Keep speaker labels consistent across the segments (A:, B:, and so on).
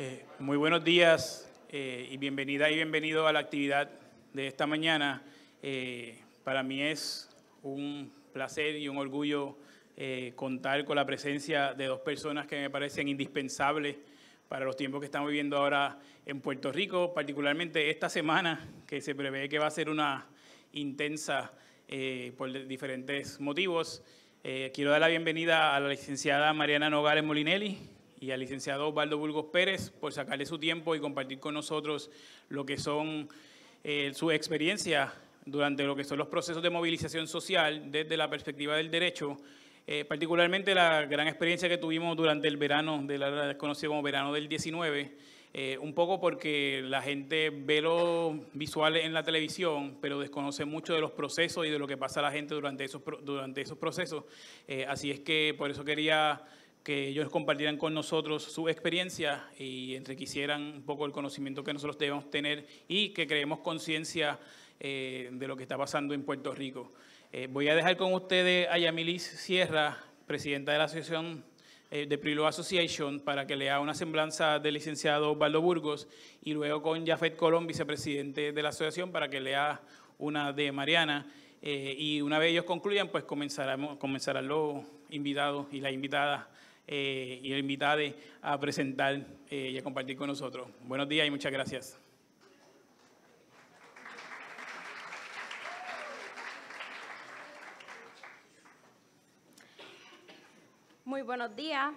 A: Eh, muy buenos días eh, y bienvenida y bienvenido a la actividad de esta mañana. Eh, para mí es un placer y un orgullo contar con la presencia de dos personas que me parecen indispensables para los tiempos que estamos viviendo ahora en Puerto Rico, particularmente esta semana que se prevé que va a ser una intensa por diferentes motivos. quiero dar la bienvenida a la licenciada Mariana Nogales Molinelli, y al licenciado Osvaldo Burgos Pérez por sacarle su tiempo y compartir con nosotros lo que son sus eh, su experiencia durante lo que son los procesos de movilización social desde la perspectiva del derecho, eh, particularmente la gran experiencia que tuvimos durante el verano, de la conocido como verano del 19, eh, un poco porque la gente ve los visuales en la televisión, pero desconoce mucho de los procesos y de lo que pasa a la gente durante esos, durante esos procesos. así es que por eso quería que ellos compartieran con nosotros su experiencia y enriquecieran un poco el conocimiento que nosotros debemos tener y que creemos conciencia eh, de lo que está pasando en Puerto Rico. Eh, voy a dejar con ustedes a Yamilis Sierra, presidenta de la Asociación eh, de Prilo Association, para que lea una semblanza del licenciado Baldo Burgos, y luego con Jafet Colón, vicepresidente de la asociación, para que lea una de Mariana. y una vez ellos concluyan, pues comenzarán los invitados y las invitadas eh, y y invitada a presentar eh, y a compartir con nosotros. Buenos días y muchas gracias.
B: Muy buenos días.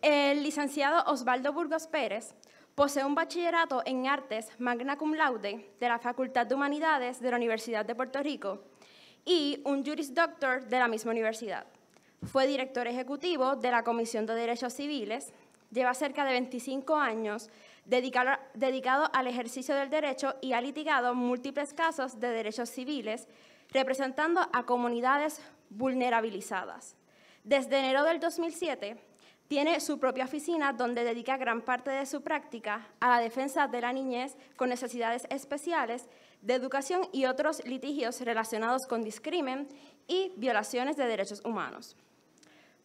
B: El licenciado Osvaldo Burgos Pérez posee un bachillerato en artes magna cum laude de la Facultad de Humanidades de la Universidad de Puerto Rico y un Juris Doctor de la misma universidad. Fue director ejecutivo de la Comisión de Derechos Civiles. Lleva cerca de 25 años dedicado al ejercicio del derecho y ha litigado múltiples casos de derechos civiles, representando a comunidades vulnerabilizadas. Desde enero del 2007, tiene su propia oficina donde dedica gran parte de su práctica a la defensa de la niñez con necesidades especiales, de educación y otros litigios relacionados con discrimen y violaciones de derechos humanos.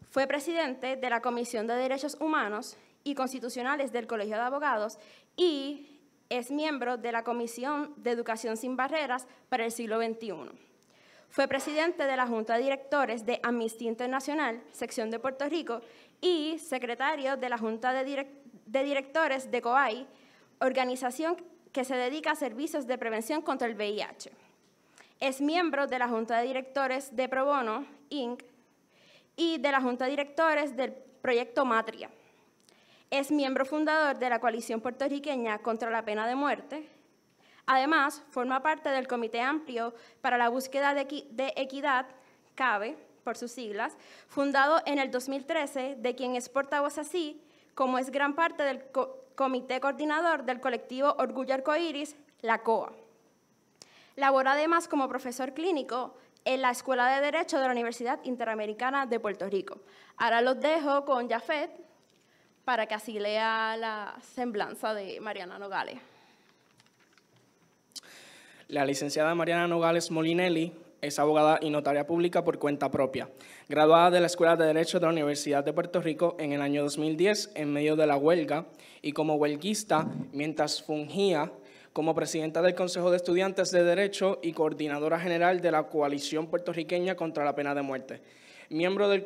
B: Fue presidente de la Comisión de Derechos Humanos y Constitucionales del Colegio de Abogados y es miembro de la Comisión de Educación sin Barreras para el siglo XXI. Fue presidente de la Junta de Directores de Amnistía Internacional, sección de Puerto Rico, y secretario de la Junta de, Directores de COAI, organización que se dedica a servicios de prevención contra el VIH. Es miembro de la Junta de Directores de Pro Bono, Inc., y de la Junta Directores del proyecto Matria. Es miembro fundador de la coalición puertorriqueña contra la pena de muerte. Además, forma parte del Comité Amplio para la Búsqueda de, Equidad, CABE, por sus siglas, fundado en el 2013, de quien es portavoz así, como es gran parte del Comité Coordinador del colectivo Orgullo Arcoiris, la COA. Labora además como profesor clínico en la Escuela de Derecho de la Universidad Interamericana de Puerto Rico. Ahora los dejo con Jafet para que así lea la semblanza de Mariana Nogales.
C: La licenciada Mariana Nogales Molinelli es abogada y notaria pública por cuenta propia, graduada de la Escuela de Derecho de la Universidad de Puerto Rico en el año 2010 en medio de la huelga y como huelguista mientras fungía como presidenta del Consejo de Estudiantes de Derecho y coordinadora general de la Coalición Puertorriqueña contra la Pena de Muerte, miembro del,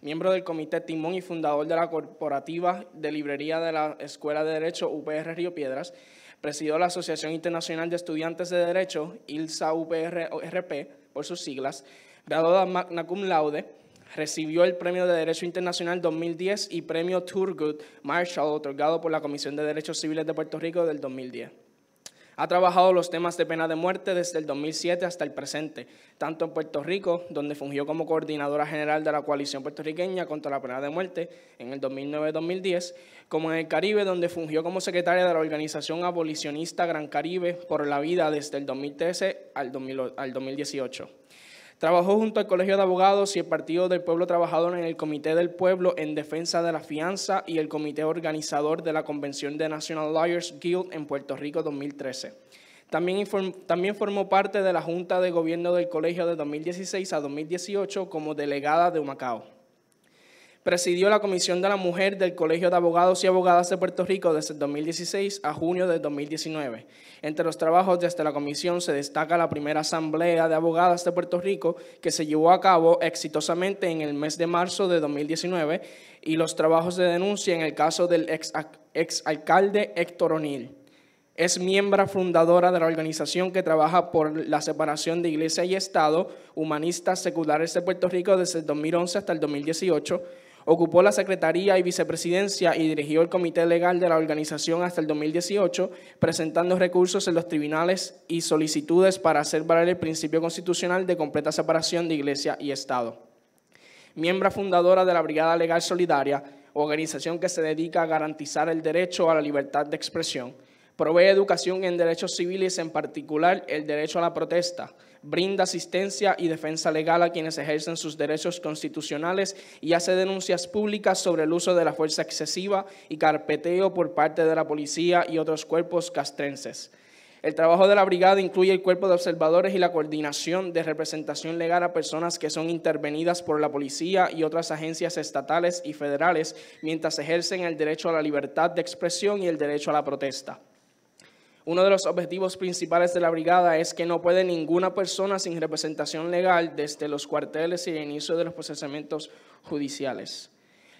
C: miembro del Comité Timón y fundador de la Corporativa de Librería de la Escuela de Derecho UPR Río Piedras, presidió la Asociación Internacional de Estudiantes de Derecho, ILSA UPRP, por sus siglas, graduada magna cum laude, recibió el Premio de Derecho Internacional 2010 y Premio Turgut Marshall otorgado por la Comisión de Derechos Civiles de Puerto Rico del 2010. Ha trabajado los temas de pena de muerte desde el 2007 hasta el presente, tanto en Puerto Rico, donde fungió como coordinadora general de la coalición puertorriqueña contra la pena de muerte en el 2009-2010, como en el Caribe, donde fungió como secretaria de la organización abolicionista Gran Caribe por la Vida desde el 2013 al, 2018. Trabajó junto al Colegio de Abogados y el Partido del Pueblo Trabajador en el Comité del Pueblo en Defensa de la Fianza y el Comité Organizador de la Convención de National Lawyers Guild en Puerto Rico 2013. También, también formó parte de la Junta de Gobierno del Colegio de 2016 a 2018 como delegada de Humacao. Presidió la Comisión de la Mujer del Colegio de Abogados y Abogadas de Puerto Rico desde el 2016 a junio de 2019. Entre los trabajos de esta comisión se destaca la primera Asamblea de Abogadas de Puerto Rico que se llevó a cabo exitosamente en el mes de marzo de 2019 y los trabajos de denuncia en el caso del ex, alcalde Héctor O'Neill. Es miembro fundadora de la organización que trabaja por la separación de Iglesia y Estado, Humanistas Seculares de Puerto Rico desde el 2011 hasta el 2018 Ocupó la Secretaría y Vicepresidencia y dirigió el Comité Legal de la organización hasta el 2018, presentando recursos en los tribunales y solicitudes para hacer valer el principio constitucional de completa separación de Iglesia y Estado. Miembra fundadora de la Brigada Legal Solidaria, organización que se dedica a garantizar el derecho a la libertad de expresión, provee educación en derechos civiles, en particular el derecho a la protesta, brinda asistencia y defensa legal a quienes ejercen sus derechos constitucionales y hace denuncias públicas sobre el uso de la fuerza excesiva y carpeteo por parte de la policía y otros cuerpos castrenses. El trabajo de la brigada incluye el cuerpo de observadores y la coordinación de representación legal a personas que son intervenidas por la policía y otras agencias estatales y federales mientras ejercen el derecho a la libertad de expresión y el derecho a la protesta. Uno de los objetivos principales de la brigada es que no puede ninguna persona sin representación legal desde los cuarteles y el inicio de los procesamientos judiciales.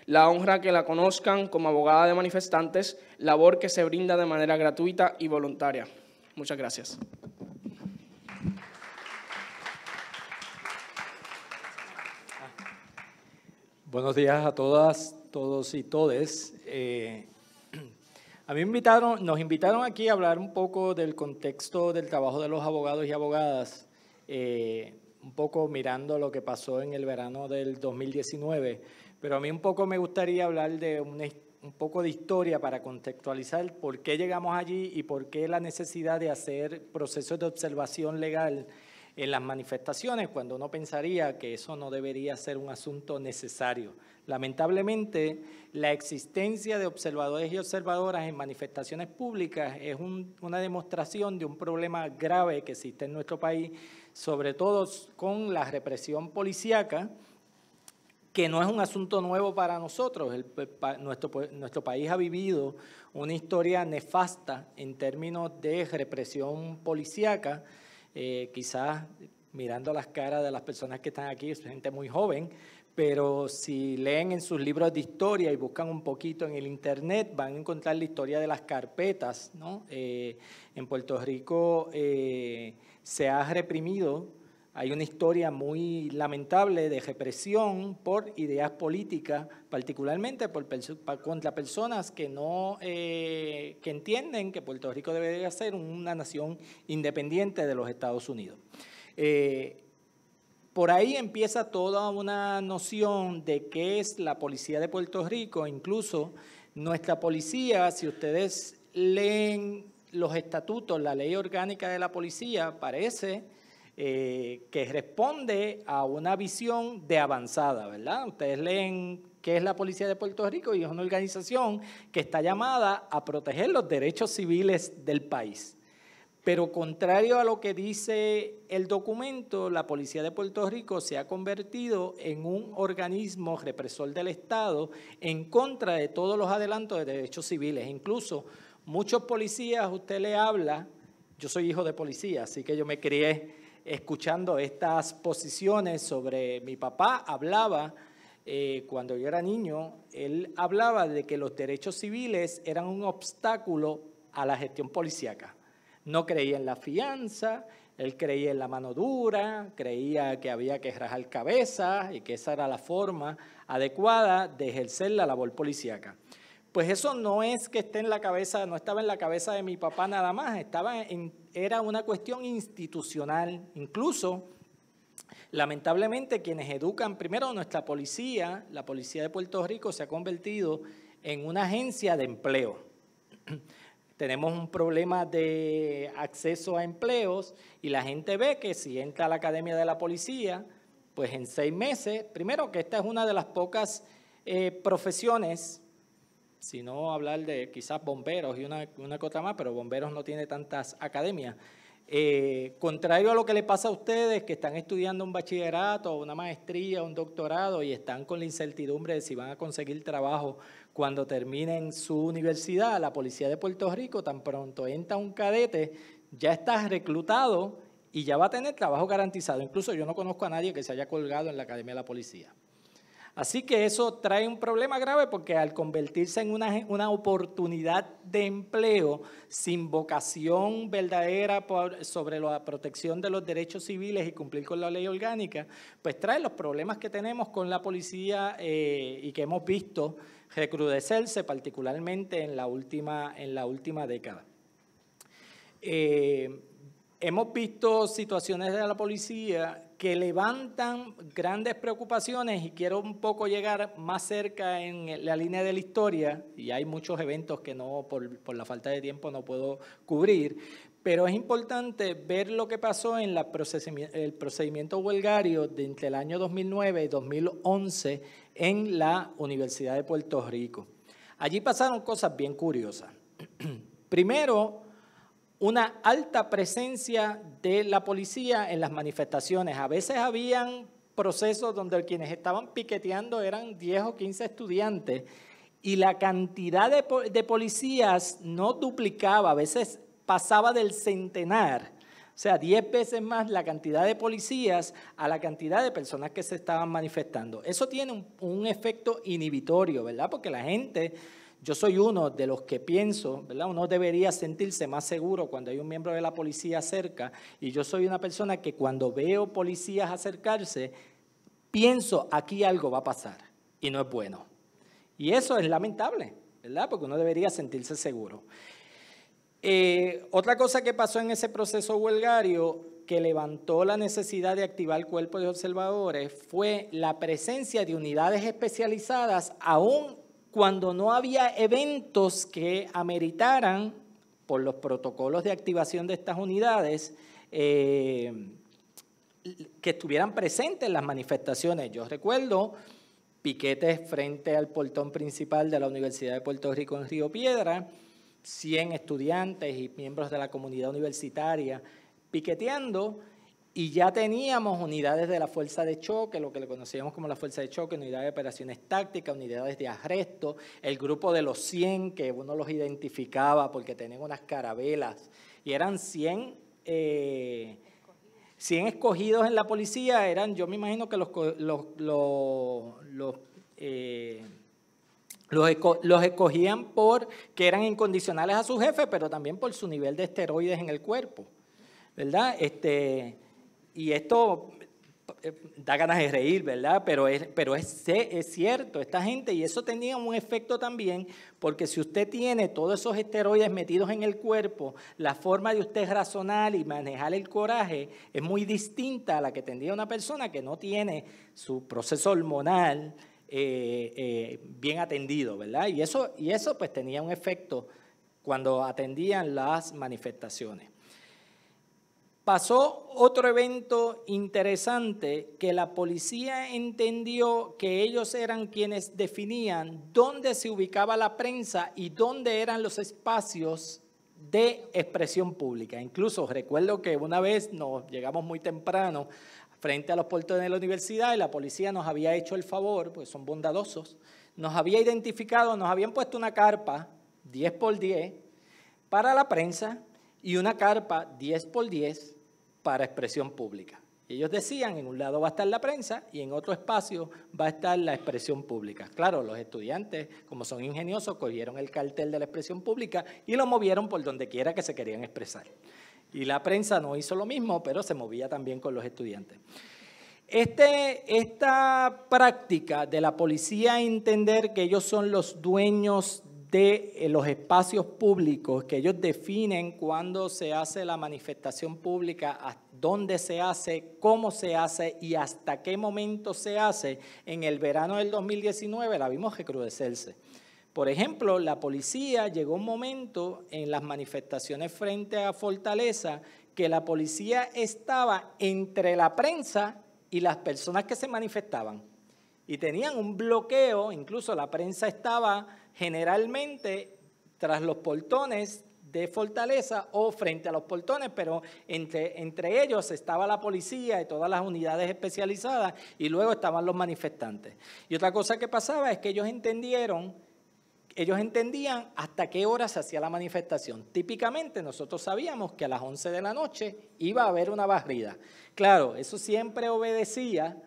C: La honra que la conozcan como abogada de manifestantes, labor que se brinda de manera gratuita y voluntaria.
D: Muchas gracias. Buenos días a todas, todos y todes. Eh, a mí invitaron, nos invitaron aquí a hablar un poco del contexto del trabajo de los abogados y abogadas, eh, un poco mirando lo que pasó en el verano del 2019, pero a mí un poco me gustaría hablar de un poco de historia para contextualizar por qué llegamos allí y por qué la necesidad de hacer procesos de observación legal en las manifestaciones, cuando uno pensaría que eso no debería ser un asunto necesario. Lamentablemente, la existencia de observadores y observadoras en manifestaciones públicas es una demostración de un problema grave que existe en nuestro país, sobre todo con la represión policíaca, que no es un asunto nuevo para nosotros. nuestro, país ha vivido una historia nefasta en términos de represión policíaca, eh, quizás mirando las caras de las personas que están aquí, gente muy joven, pero si leen en sus libros de historia y buscan un poquito en el internet, van a encontrar la historia de las carpetas. ¿no? Eh, en Puerto Rico eh, se ha reprimido, hay una historia muy lamentable de represión por ideas políticas, particularmente por contra personas que no eh, que entienden que Puerto Rico debe ser una nación independiente de los Estados Unidos. Por ahí empieza toda una noción de qué es la policía de Puerto Rico, incluso nuestra policía, si ustedes leen los estatutos, la ley orgánica de la policía, parece eh, que responde a una visión de avanzada, ¿verdad? Ustedes leen qué es la Policía de Puerto Rico y es una organización que está llamada a proteger los derechos civiles del país. Pero contrario a lo que dice el documento, la Policía de Puerto Rico se ha convertido en un organismo represor del Estado en contra de todos los adelantos de derechos civiles. Incluso muchos policías, usted le habla, yo soy hijo de policía, así que yo me crié escuchando estas posiciones sobre mi papá, hablaba eh, cuando yo era niño, él hablaba de que los derechos civiles eran un obstáculo a la gestión policíaca. No creía en la fianza, él creía en la mano dura, creía que había que rajar cabezas y que esa era la forma adecuada de ejercer la labor policíaca. Pues eso no es que esté en la cabeza, no estaba en la cabeza de mi papá nada más, estaba en, era una cuestión institucional. Incluso, lamentablemente, quienes educan primero nuestra policía, la policía de Puerto Rico se ha convertido en una agencia de empleo tenemos un problema de acceso a empleos y la gente ve que si entra a la Academia de la Policía, pues en seis meses, primero que esta es una de las pocas eh, profesiones, si no hablar de quizás bomberos y una, una cosa más, pero bomberos no tiene tantas academias, eh, contrario a lo que le pasa a ustedes que están estudiando un bachillerato, una maestría, un doctorado y están con la incertidumbre de si van a conseguir trabajo cuando terminen su universidad, la policía de Puerto Rico tan pronto entra un cadete, ya estás reclutado y ya va a tener trabajo garantizado. Incluso yo no conozco a nadie que se haya colgado en la Academia de la Policía. Así que eso trae un problema grave porque al convertirse en una, oportunidad de empleo sin vocación verdadera sobre la protección de los derechos civiles y cumplir con la ley orgánica, pues trae los problemas que tenemos con la policía eh, y que hemos visto recrudecerse particularmente en la última, en la última década. Eh, hemos visto situaciones de la policía que levantan grandes preocupaciones y quiero un poco llegar más cerca en la línea de la historia, y hay muchos eventos que no, por, la falta de tiempo no puedo cubrir, pero es importante ver lo que pasó en el procedimiento huelgario de entre el año 2009 y 2011 en la Universidad de Puerto Rico. Allí pasaron cosas bien curiosas. Primero, una alta presencia de la policía en las manifestaciones. A veces habían procesos donde quienes estaban piqueteando eran 10 o 15 estudiantes y la cantidad de, policías no duplicaba, a veces pasaba del centenar. O sea, 10 veces más la cantidad de policías a la cantidad de personas que se estaban manifestando. Eso tiene un efecto inhibitorio, ¿verdad? Porque la gente yo soy uno de los que pienso, ¿verdad? Uno debería sentirse más seguro cuando hay un miembro de la policía cerca. Y yo soy una persona que cuando veo policías acercarse, pienso, aquí algo va a pasar. Y no es bueno. Y eso es lamentable, ¿verdad? Porque uno debería sentirse seguro. Eh, otra cosa que pasó en ese proceso huelgario que levantó la necesidad de activar el cuerpo de observadores fue la presencia de unidades especializadas aún cuando no había eventos que ameritaran, por los protocolos de activación de estas unidades, eh, que estuvieran presentes en las manifestaciones. Yo recuerdo piquetes frente al portón principal de la Universidad de Puerto Rico en Río Piedra, 100 estudiantes y miembros de la comunidad universitaria piqueteando y ya teníamos unidades de la fuerza de choque, lo que le conocíamos como la fuerza de choque, unidades de operaciones tácticas, unidades de arresto, el grupo de los 100 que uno los identificaba porque tenían unas carabelas. Y eran 100, eh, escogidos en la policía, eran yo me imagino que los, los, los eh, los, escogían por que eran incondicionales a su jefe, pero también por su nivel de esteroides en el cuerpo. ¿Verdad? Este, y esto eh, da ganas de reír, ¿verdad? Pero, es, pero es, es cierto, esta gente, y eso tenía un efecto también, porque si usted tiene todos esos esteroides metidos en el cuerpo, la forma de usted razonar y manejar el coraje es muy distinta a la que tendría una persona que no tiene su proceso hormonal eh, eh, bien atendido, ¿verdad? Y eso, y eso pues tenía un efecto cuando atendían las manifestaciones. Pasó otro evento interesante que la policía entendió que ellos eran quienes definían dónde se ubicaba la prensa y dónde eran los espacios de expresión pública. Incluso recuerdo que una vez nos llegamos muy temprano frente a los puertos de la universidad y la policía nos había hecho el favor, porque son bondadosos, nos había identificado, nos habían puesto una carpa 10 por 10 para la prensa y una carpa 10 por 10 para expresión pública. ellos decían, en un lado va a estar la prensa y en otro espacio va a estar la expresión pública. Claro, los estudiantes, como son ingeniosos, cogieron el cartel de la expresión pública y lo movieron por donde quiera que se querían expresar. Y la prensa no hizo lo mismo, pero se movía también con los estudiantes. Este, esta práctica de la policía entender que ellos son los dueños de eh, los espacios públicos, que ellos definen cuándo se hace la manifestación pública, dónde se hace, cómo se hace y hasta qué momento se hace. En el verano del 2019 la vimos recrudecerse. Por ejemplo, la policía llegó un momento en las manifestaciones frente a Fortaleza que la policía estaba entre la prensa y las personas que se manifestaban. Y tenían un bloqueo, incluso la prensa estaba generalmente tras los portones de fortaleza o frente a los portones, pero entre, entre ellos estaba la policía y todas las unidades especializadas y luego estaban los manifestantes. Y otra cosa que pasaba es que ellos entendieron, ellos entendían hasta qué hora se hacía la manifestación. Típicamente nosotros sabíamos que a las 11 de la noche iba a haber una barrida. Claro, eso siempre obedecía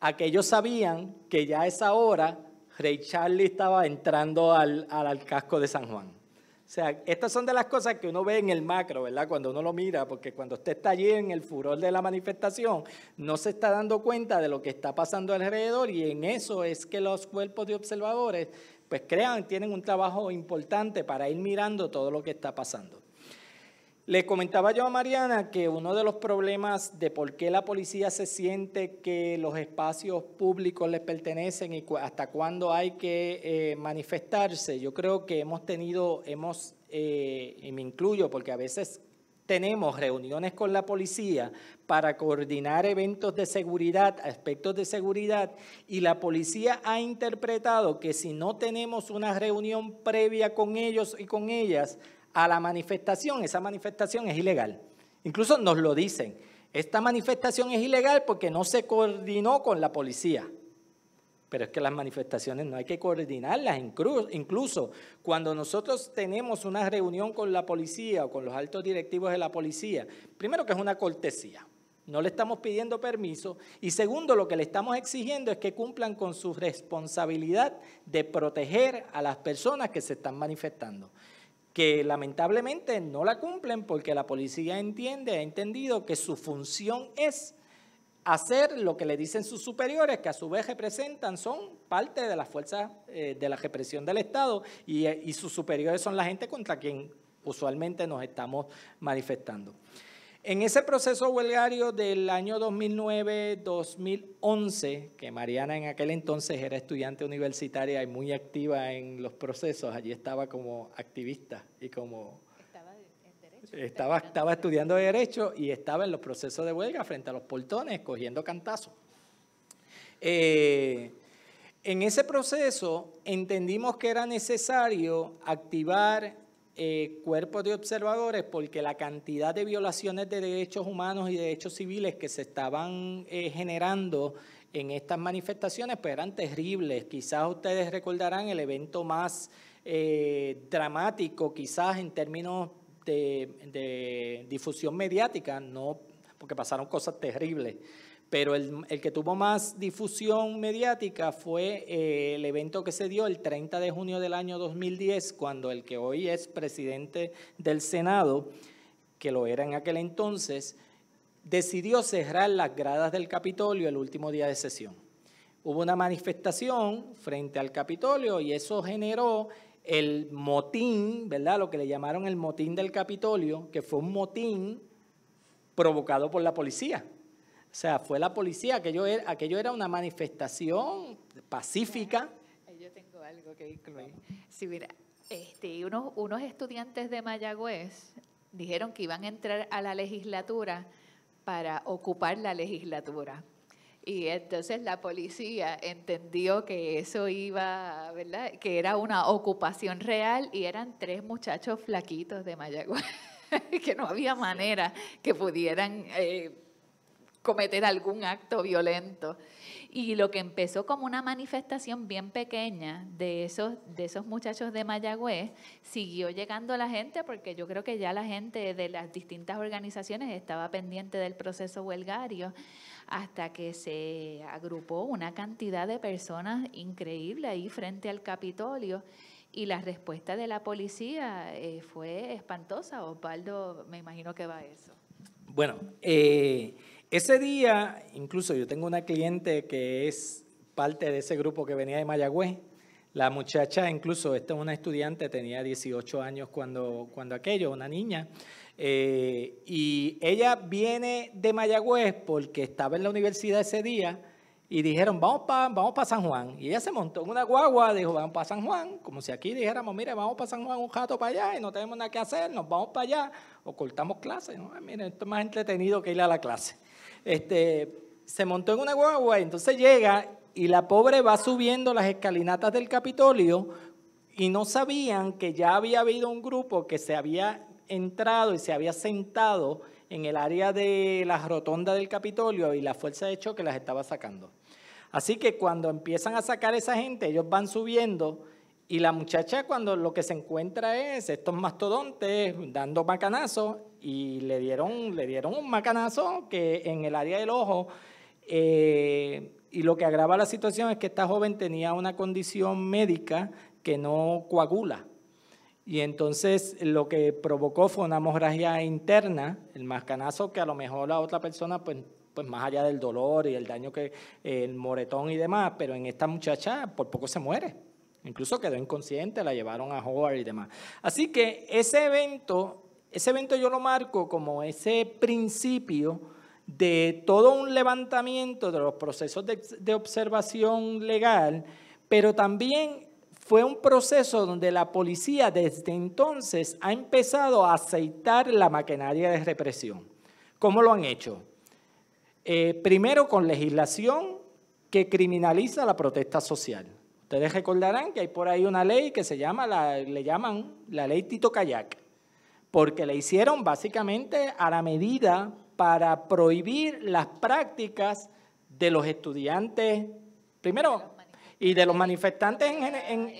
D: a que ellos sabían que ya a esa hora Ray Charlie estaba entrando al, al, casco de San Juan. O sea, estas son de las cosas que uno ve en el macro, ¿verdad? Cuando uno lo mira, porque cuando usted está allí en el furor de la manifestación, no se está dando cuenta de lo que está pasando alrededor y en eso es que los cuerpos de observadores, pues crean, tienen un trabajo importante para ir mirando todo lo que está pasando. Le comentaba yo a Mariana que uno de los problemas de por qué la policía se siente que los espacios públicos les pertenecen y hasta cuándo hay que eh, manifestarse, yo creo que hemos tenido, hemos, eh, y me incluyo porque a veces tenemos reuniones con la policía para coordinar eventos de seguridad, aspectos de seguridad, y la policía ha interpretado que si no tenemos una reunión previa con ellos y con ellas, a la manifestación, esa manifestación es ilegal. Incluso nos lo dicen, esta manifestación es ilegal porque no se coordinó con la policía. Pero es que las manifestaciones no hay que coordinarlas, incluso cuando nosotros tenemos una reunión con la policía o con los altos directivos de la policía, primero que es una cortesía, no le estamos pidiendo permiso y segundo lo que le estamos exigiendo es que cumplan con su responsabilidad de proteger a las personas que se están manifestando que lamentablemente no la cumplen porque la policía entiende, ha entendido que su función es hacer lo que le dicen sus superiores, que a su vez representan, son parte de las fuerzas eh, de la represión del Estado y, eh, y sus superiores son la gente contra quien usualmente nos estamos manifestando. En ese proceso huelgario del año 2009-2011, que Mariana en aquel entonces era estudiante universitaria y muy activa en los procesos, allí estaba como activista y como... Estaba, derecho, estaba, estudiando derecho y estaba en los procesos de huelga frente a los portones, cogiendo cantazos. Eh, en ese proceso entendimos que era necesario activar eh, cuerpos de observadores porque la cantidad de violaciones de derechos humanos y derechos civiles que se estaban eh, generando en estas manifestaciones pues eran terribles. Quizás ustedes recordarán el evento más eh, dramático, quizás en términos de, de difusión mediática, no porque pasaron cosas terribles pero el, que tuvo más difusión mediática fue eh, el evento que se dio el 30 de junio del año 2010, cuando el que hoy es presidente del Senado, que lo era en aquel entonces, decidió cerrar las gradas del Capitolio el último día de sesión. Hubo una manifestación frente al Capitolio y eso generó el motín, ¿verdad? Lo que le llamaron el motín del Capitolio, que fue un motín provocado por la policía o sea, fue la policía, aquello era, aquello era una manifestación pacífica. Yo tengo algo que incluir.
E: Sí, mira, este, unos, estudiantes de Mayagüez dijeron que iban a entrar a la legislatura para ocupar la legislatura. Y entonces la policía entendió que eso iba, ¿verdad? Que era una ocupación real y eran tres muchachos flaquitos de Mayagüez, que no había manera que pudieran eh, cometer algún acto violento. Y lo que empezó como una manifestación bien pequeña de esos, de esos muchachos de Mayagüez, siguió llegando la gente porque yo creo que ya la gente de las distintas organizaciones estaba pendiente del proceso huelgario hasta que se agrupó una cantidad de personas increíble ahí frente al Capitolio. Y la respuesta de la policía eh, fue espantosa. Osvaldo, me imagino que va a eso.
D: Bueno, eh, ese día, incluso yo tengo una cliente que es parte de ese grupo que venía de Mayagüez. La muchacha, incluso, esta es una estudiante, tenía 18 años cuando, cuando aquello, una niña. Eh, y ella viene de Mayagüez porque estaba en la universidad ese día y dijeron, vamos para vamos San Juan. Y ella se montó en una guagua, dijo, vamos para San Juan, como si aquí dijéramos, mire, vamos para San Juan un rato para allá y no tenemos nada que hacer, nos vamos para allá o cortamos clases. Mire, esto es más entretenido que ir a la clase este, se montó en una guagua y entonces llega y la pobre va subiendo las escalinatas del Capitolio y no sabían que ya había habido un grupo que se había entrado y se había sentado en el área de la rotonda del Capitolio y la fuerza de choque las estaba sacando. Así que cuando empiezan a sacar esa gente, ellos van subiendo y la muchacha cuando lo que se encuentra es estos mastodontes dando macanazos y le dieron, le dieron un macanazo que en el área del ojo. Eh, y lo que agrava la situación es que esta joven tenía una condición médica que no coagula. Y entonces lo que provocó fue una hemorragia interna, el macanazo que a lo mejor la otra persona pues pues más allá del dolor y el daño que el moretón y demás, pero en esta muchacha por poco se muere. Incluso quedó inconsciente, la llevaron a Howard y demás. Así que ese evento, ese evento yo lo marco como ese principio de todo un levantamiento de los procesos de, observación legal, pero también fue un proceso donde la policía desde entonces ha empezado a aceitar la maquinaria de represión. ¿Cómo lo han hecho? Eh, primero con legislación que criminaliza la protesta social. Ustedes recordarán que hay por ahí una ley que se llama, le llaman la ley Tito Kayak, porque la hicieron básicamente a la medida para prohibir las prácticas de los estudiantes, primero, y de los manifestantes en,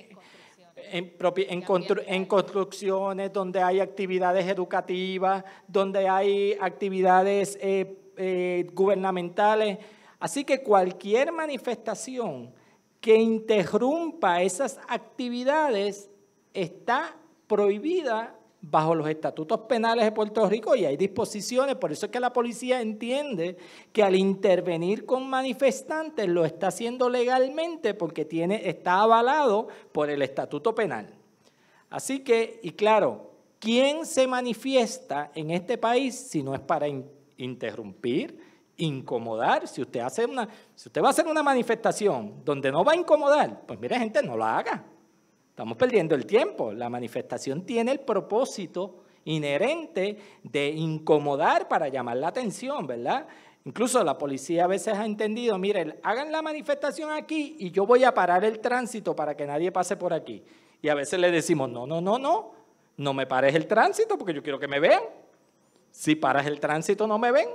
D: en, construcciones, donde hay actividades educativas, donde hay actividades eh, eh, gubernamentales. Así que cualquier manifestación que interrumpa esas actividades está prohibida bajo los estatutos penales de Puerto Rico y hay disposiciones, por eso es que la policía entiende que al intervenir con manifestantes lo está haciendo legalmente porque tiene, está avalado por el estatuto penal. Así que, y claro, ¿quién se manifiesta en este país si no es para interrumpir, incomodar. Si usted, hace una, si usted va a hacer una manifestación donde no va a incomodar, pues mire gente, no la haga. Estamos perdiendo el tiempo. La manifestación tiene el propósito inherente de incomodar para llamar la atención, ¿verdad? Incluso la policía a veces ha entendido, miren, hagan la manifestación aquí y yo voy a parar el tránsito para que nadie pase por aquí. Y a veces le decimos, no, no, no, no, no me pares el tránsito porque yo quiero que me vean. Si paras el tránsito no me ven,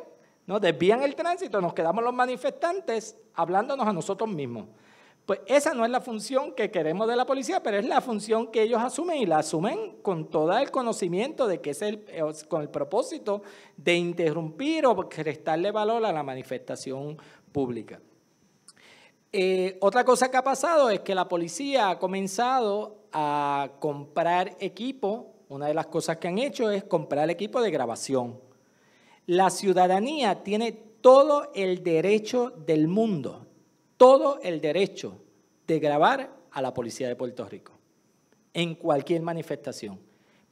D: ¿no? Desvían el tránsito, nos quedamos los manifestantes hablándonos a nosotros mismos. Pues esa no es la función que queremos de la policía, pero es la función que ellos asumen y la asumen con todo el conocimiento de que es el, con el propósito de interrumpir o restarle valor a la manifestación pública. Eh, otra cosa que ha pasado es que la policía ha comenzado a comprar equipo. Una de las cosas que han hecho es comprar el equipo de grabación. La ciudadanía tiene todo el derecho del mundo, todo el derecho de grabar a la policía de Puerto Rico en cualquier manifestación,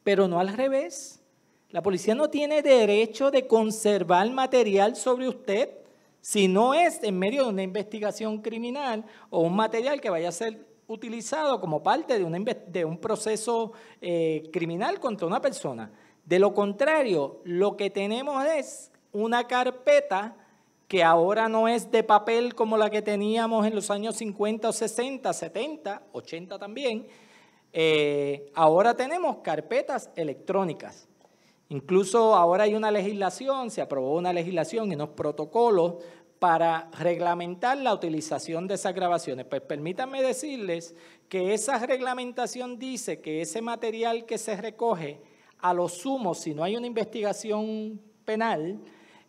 D: pero no al revés. La policía no tiene derecho de conservar material sobre usted si no es en medio de una investigación criminal o un material que vaya a ser utilizado como parte de, un proceso eh, criminal contra una persona. De lo contrario, lo que tenemos es una carpeta que ahora no es de papel como la que teníamos en los años 50 60, 70, 80 también. Eh, ahora tenemos carpetas electrónicas. Incluso ahora hay una legislación, se aprobó una legislación y unos protocolos para reglamentar la utilización de esas grabaciones. Pues permítanme decirles que esa reglamentación dice que ese material que se recoge a lo sumo, si no hay una investigación penal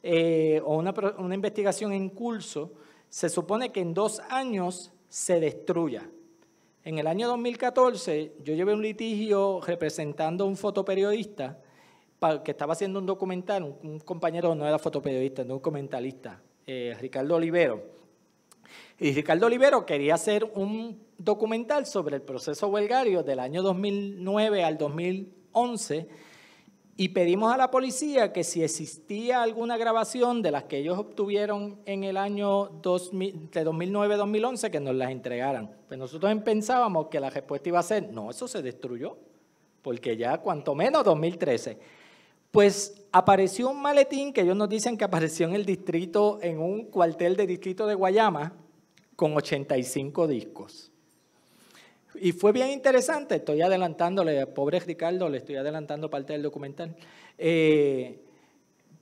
D: eh, o una, investigación en curso, se supone que en dos años se destruya. En el año 2014 yo llevé un litigio representando a un fotoperiodista que estaba haciendo un documental, un, compañero no era fotoperiodista, no un comentarista, eh, Ricardo Olivero. Y Ricardo Olivero quería hacer un documental sobre el proceso huelgario del año 2009 al 2014. 11 y pedimos a la policía que si existía alguna grabación de las que ellos obtuvieron en el año de 2009-2011, que nos las entregaran. Pues nosotros pensábamos que la respuesta iba a ser, no, eso se destruyó, porque ya cuanto menos 2013. Pues apareció un maletín que ellos nos dicen que apareció en el distrito, en un cuartel de distrito de Guayama, con 85 discos. Y fue bien interesante, estoy adelantándole, pobre Ricardo, le estoy adelantando parte del documental. Eh,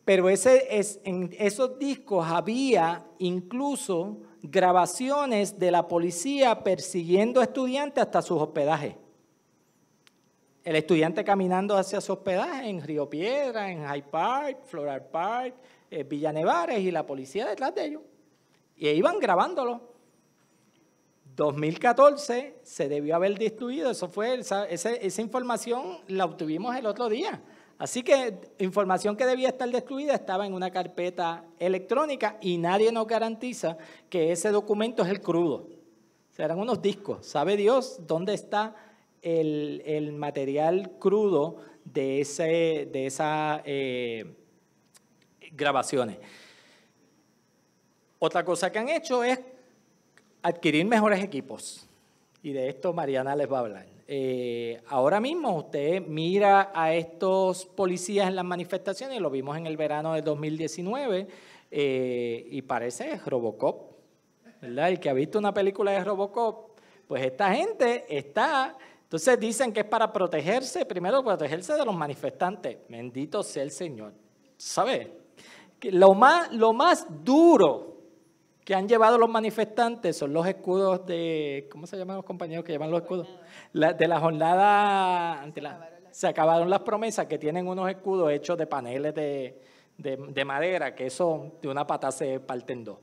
D: pero en esos discos había incluso grabaciones de la policía persiguiendo a estudiantes hasta sus hospedajes. El estudiante caminando hacia su hospedaje en Río Piedra, en Hyde Park, Floral Park, eh, Villanevares y la policía detrás de ellos. Y iban grabándolo 2014 se debió haber destruido, eso fue, esa, información la obtuvimos el otro día. Así que información que debía estar destruida estaba en una carpeta electrónica y nadie nos garantiza que ese documento es el crudo. Serán unos discos. Sabe Dios dónde está el, material crudo de, ese, de esas eh, grabaciones. Otra cosa que han hecho es adquirir mejores equipos. Y de esto Mariana les va a hablar. Eh, ahora mismo usted mira a estos policías en las manifestaciones, lo vimos en el verano de 2019, eh, y parece Robocop. ¿verdad? El que ha visto una película de Robocop, pues esta gente está... Entonces dicen que es para protegerse, primero protegerse de los manifestantes. Bendito sea el Señor. ¿Sabe? Que lo más, lo más duro que han llevado los manifestantes son los escudos de, ¿cómo se llaman los compañeros que llevan los escudos? de la jornada, se acabaron las promesas que tienen unos escudos hechos de paneles de, madera, que eso de una pata se parten dos.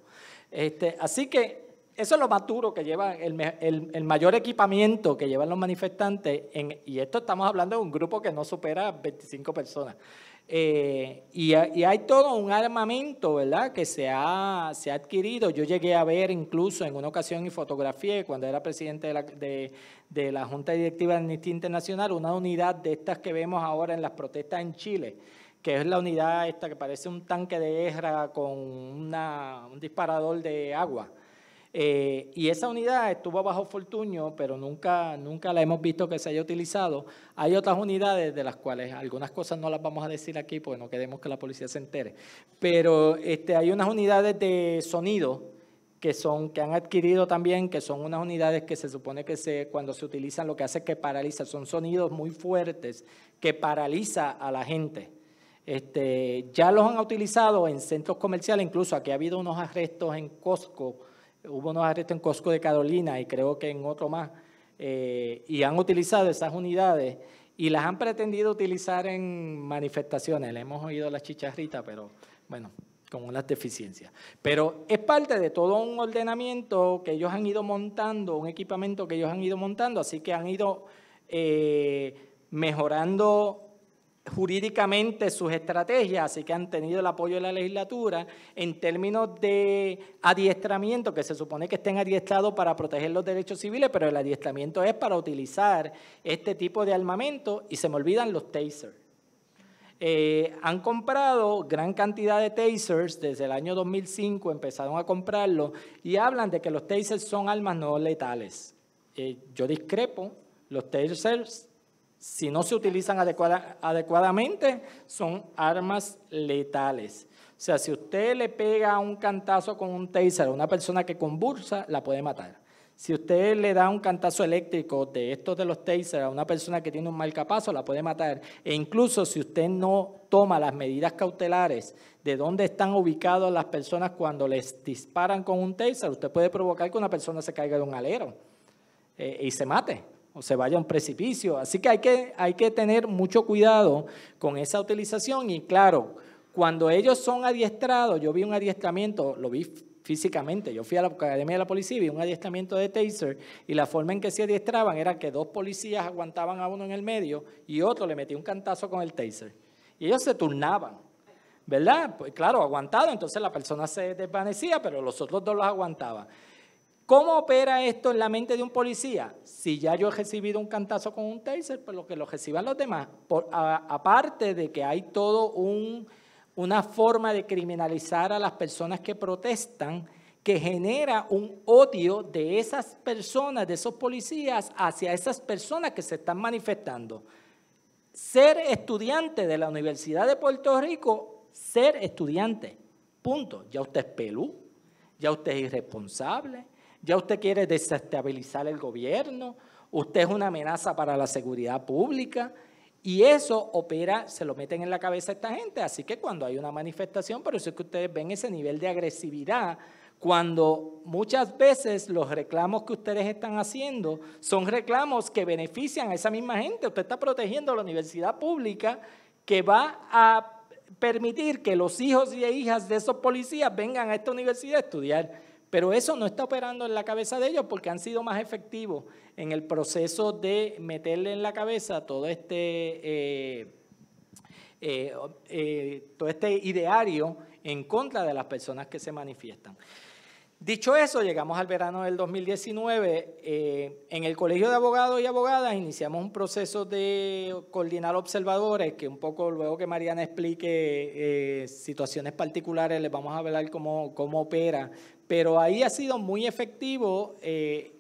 D: Este, así que eso es lo más duro que lleva, el, mayor equipamiento que llevan los manifestantes, en, y esto estamos hablando de un grupo que no supera 25 personas. Eh, y, hay todo un armamento, ¿verdad?, que se ha, adquirido. Yo llegué a ver incluso en una ocasión y fotografié cuando era presidente de la, de, la Junta Directiva de Amnistía Internacional una unidad de estas que vemos ahora en las protestas en Chile, que es la unidad esta que parece un tanque de guerra con un disparador de agua. Eh, y esa unidad estuvo bajo fortuño, pero nunca, nunca la hemos visto que se haya utilizado. Hay otras unidades de las cuales algunas cosas no las vamos a decir aquí porque no queremos que la policía se entere. Pero este, hay unas unidades de sonido que, son, que han adquirido también, que son unas unidades que se supone que se, cuando se utilizan lo que hace es que paraliza, son sonidos muy fuertes que paraliza a la gente. Este, ya los han utilizado en centros comerciales, incluso aquí ha habido unos arrestos en Costco Hubo unos arrestos en Cosco de Carolina y creo que en otro más. Eh, y han utilizado esas unidades y las han pretendido utilizar en manifestaciones. Le hemos oído la chicharrita, pero bueno, con unas deficiencias. Pero es parte de todo un ordenamiento que ellos han ido montando, un equipamiento que ellos han ido montando, así que han ido eh, mejorando jurídicamente sus estrategias, así que han tenido el apoyo de la legislatura en términos de adiestramiento, que se supone que estén adiestrados para proteger los derechos civiles, pero el adiestramiento es para utilizar este tipo de armamento y se me olvidan los tasers. Eh, han comprado gran cantidad de tasers desde el año 2005, empezaron a comprarlos y hablan de que los tasers son armas no letales. Eh, yo discrepo, los tasers si no se utilizan adecuada, adecuadamente, son armas letales. O sea, si usted le pega un cantazo con un taser a una persona que convulsa, la puede matar. Si usted le da un cantazo eléctrico de estos de los taser a una persona que tiene un mal capazo la puede matar. E incluso si usted no toma las medidas cautelares de dónde están ubicadas las personas cuando les disparan con un taser, usted puede provocar que una persona se caiga de un alero eh, y se mate o se vaya a un precipicio. Así que hay que, hay que tener mucho cuidado con esa utilización y claro, cuando ellos son adiestrados, yo vi un adiestramiento, lo vi físicamente, yo fui a la Academia de la Policía y vi un adiestramiento de taser y la forma en que se adiestraban era que dos policías aguantaban a uno en el medio y otro le metía un cantazo con el taser. Y ellos se turnaban, ¿verdad? Pues claro, aguantado, entonces la persona se desvanecía, pero los otros dos los aguantaban. ¿Cómo opera esto en la mente de un policía? Si ya yo he recibido un cantazo con un taser, pues lo que lo reciban los demás. aparte de que hay todo un, una forma de criminalizar a las personas que protestan que genera un odio de esas personas, de esos policías, hacia esas personas que se están manifestando. Ser estudiante de la Universidad de Puerto Rico, ser estudiante, punto. Ya usted es pelú, ya usted es irresponsable, ya usted quiere desestabilizar el gobierno, usted es una amenaza para la seguridad pública. Y eso opera, se lo meten en la cabeza a esta gente. Así que cuando hay una manifestación, por eso es que ustedes ven ese nivel de agresividad, cuando muchas veces los reclamos que ustedes están haciendo son reclamos que benefician a esa misma gente. Usted está protegiendo la universidad pública que va a permitir que los hijos y hijas de esos policías vengan a esta universidad a estudiar. Pero eso no está operando en la cabeza de ellos porque han sido más efectivos en el proceso de meterle en la cabeza todo este, eh, eh, eh, todo este ideario en contra de las personas que se manifiestan. Dicho eso, llegamos al verano del 2019. en el Colegio de Abogados y Abogadas iniciamos un proceso de coordinar observadores, que un poco luego que Mariana explique situaciones particulares, les vamos a hablar cómo, cómo opera, pero ahí ha sido muy efectivo eh,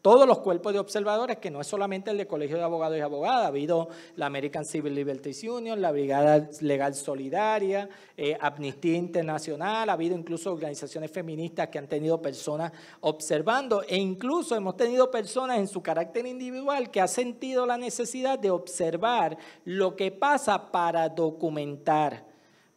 D: todos los cuerpos de observadores, que no es solamente el de Colegio de Abogados y Abogadas, ha habido la American Civil Liberties Union, la Brigada Legal Solidaria, eh, Amnistía Internacional, ha habido incluso organizaciones feministas que han tenido personas observando e incluso hemos tenido personas en su carácter individual que ha sentido la necesidad de observar lo que pasa para documentar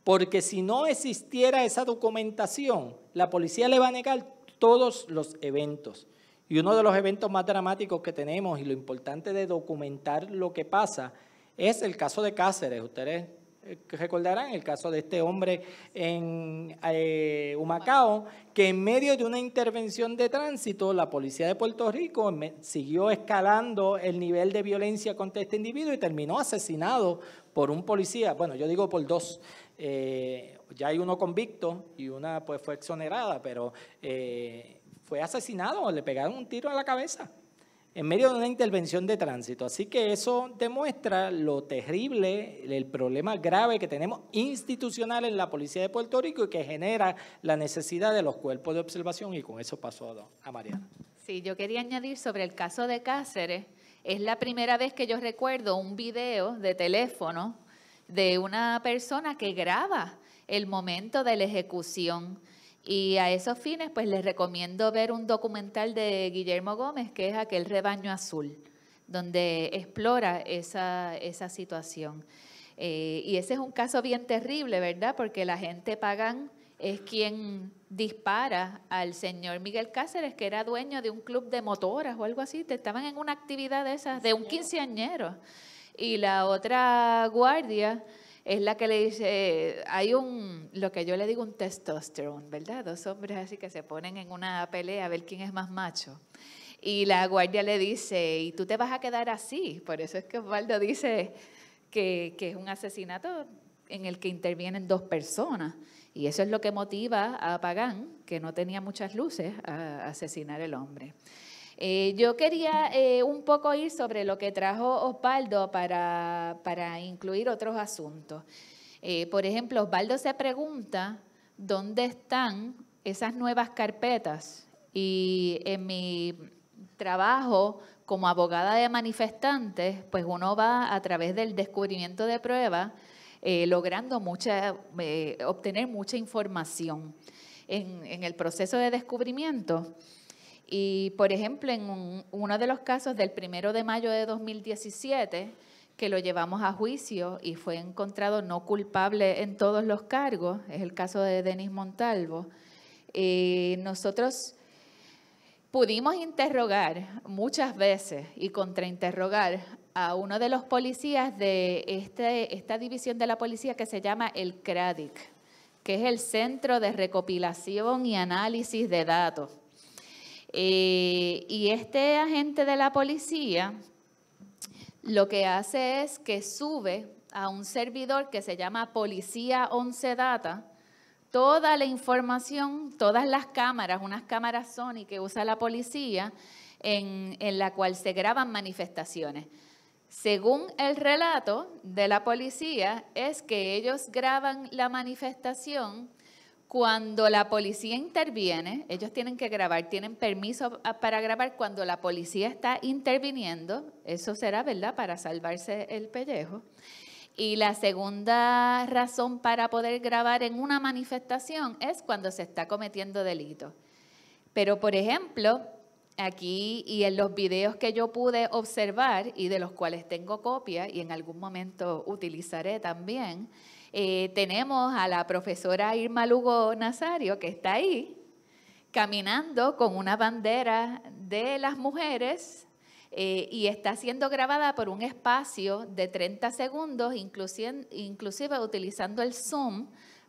D: porque si no existiera esa documentación, la policía le va a negar todos los eventos. Y uno de los eventos más dramáticos que tenemos y lo importante de documentar lo que pasa es el caso de Cáceres. Ustedes eh, recordarán el caso de este hombre en eh, Humacao, que en medio de una intervención de tránsito, la policía de Puerto Rico siguió escalando el nivel de violencia contra este individuo y terminó asesinado por un policía, bueno, yo digo por dos, eh, ya hay uno convicto y una pues fue exonerada, pero eh, fue asesinado, le pegaron un tiro a la cabeza en medio de una intervención de tránsito. Así que eso demuestra lo terrible, el problema grave que tenemos institucional en la Policía de Puerto Rico y que genera la necesidad de los cuerpos de observación. Y con eso pasó a, Mariana.
E: Sí, yo quería añadir sobre el caso de Cáceres. Es la primera vez que yo recuerdo un video de teléfono de una persona que graba el momento de la ejecución. Y a esos fines, pues les recomiendo ver un documental de Guillermo Gómez, que es aquel rebaño azul, donde explora esa, esa situación. Eh, y ese es un caso bien terrible, ¿verdad? Porque la gente pagan es quien dispara al señor Miguel Cáceres, que era dueño de un club de motoras o algo así. Estaban en una actividad de esas, de un quinceañero. Y la otra guardia es la que le dice, hay un, lo que yo le digo, un testosterone, ¿verdad? Dos hombres así que se ponen en una pelea a ver quién es más macho. Y la guardia le dice, y tú te vas a quedar así. Por eso es que Osvaldo dice que, que es un asesinato en el que intervienen dos personas. Y eso es lo que motiva a Pagán, que no tenía muchas luces, a asesinar el hombre. Eh, yo quería eh, un poco ir sobre lo que trajo Osvaldo para, incluir otros asuntos. Eh, por ejemplo, Osvaldo se pregunta dónde están esas nuevas carpetas y en mi trabajo como abogada de manifestantes, pues uno va a través del descubrimiento de pruebas logrando obtener mucha información en el proceso de descubrimiento. Y, por ejemplo, en uno de los casos del primero de mayo de 2017, que lo llevamos a juicio y fue encontrado no culpable en todos los cargos, es el caso de Denis Montalvo, eh, nosotros pudimos interrogar muchas veces y contrainterrogar a uno de los policías de este, esta división de la policía que se llama el CRADIC, que es el Centro de Recopilación y Análisis de Datos. Eh, y este agente de la policía lo que hace es que sube a un servidor que se llama Policía 11 Data toda la información, todas las cámaras, unas cámaras Sony que usa la policía, en la cual se graban manifestaciones. Según el relato de la policía, es que ellos graban la manifestación cuando la policía interviene, ellos tienen que grabar, tienen permiso para grabar. Cuando la policía está interviniendo, eso será, ¿verdad?, para salvarse el pellejo. Y la segunda razón para poder grabar en una manifestación es cuando se está cometiendo delito. Pero, por ejemplo, aquí y en los videos que yo pude observar y de los cuales tengo copia y en algún momento utilizaré también, eh, tenemos a la profesora Irma Lugo Nazario, que está ahí, caminando con una bandera de las mujeres eh, y está siendo grabada por un espacio de 30 segundos, inclusive, utilizando el Zoom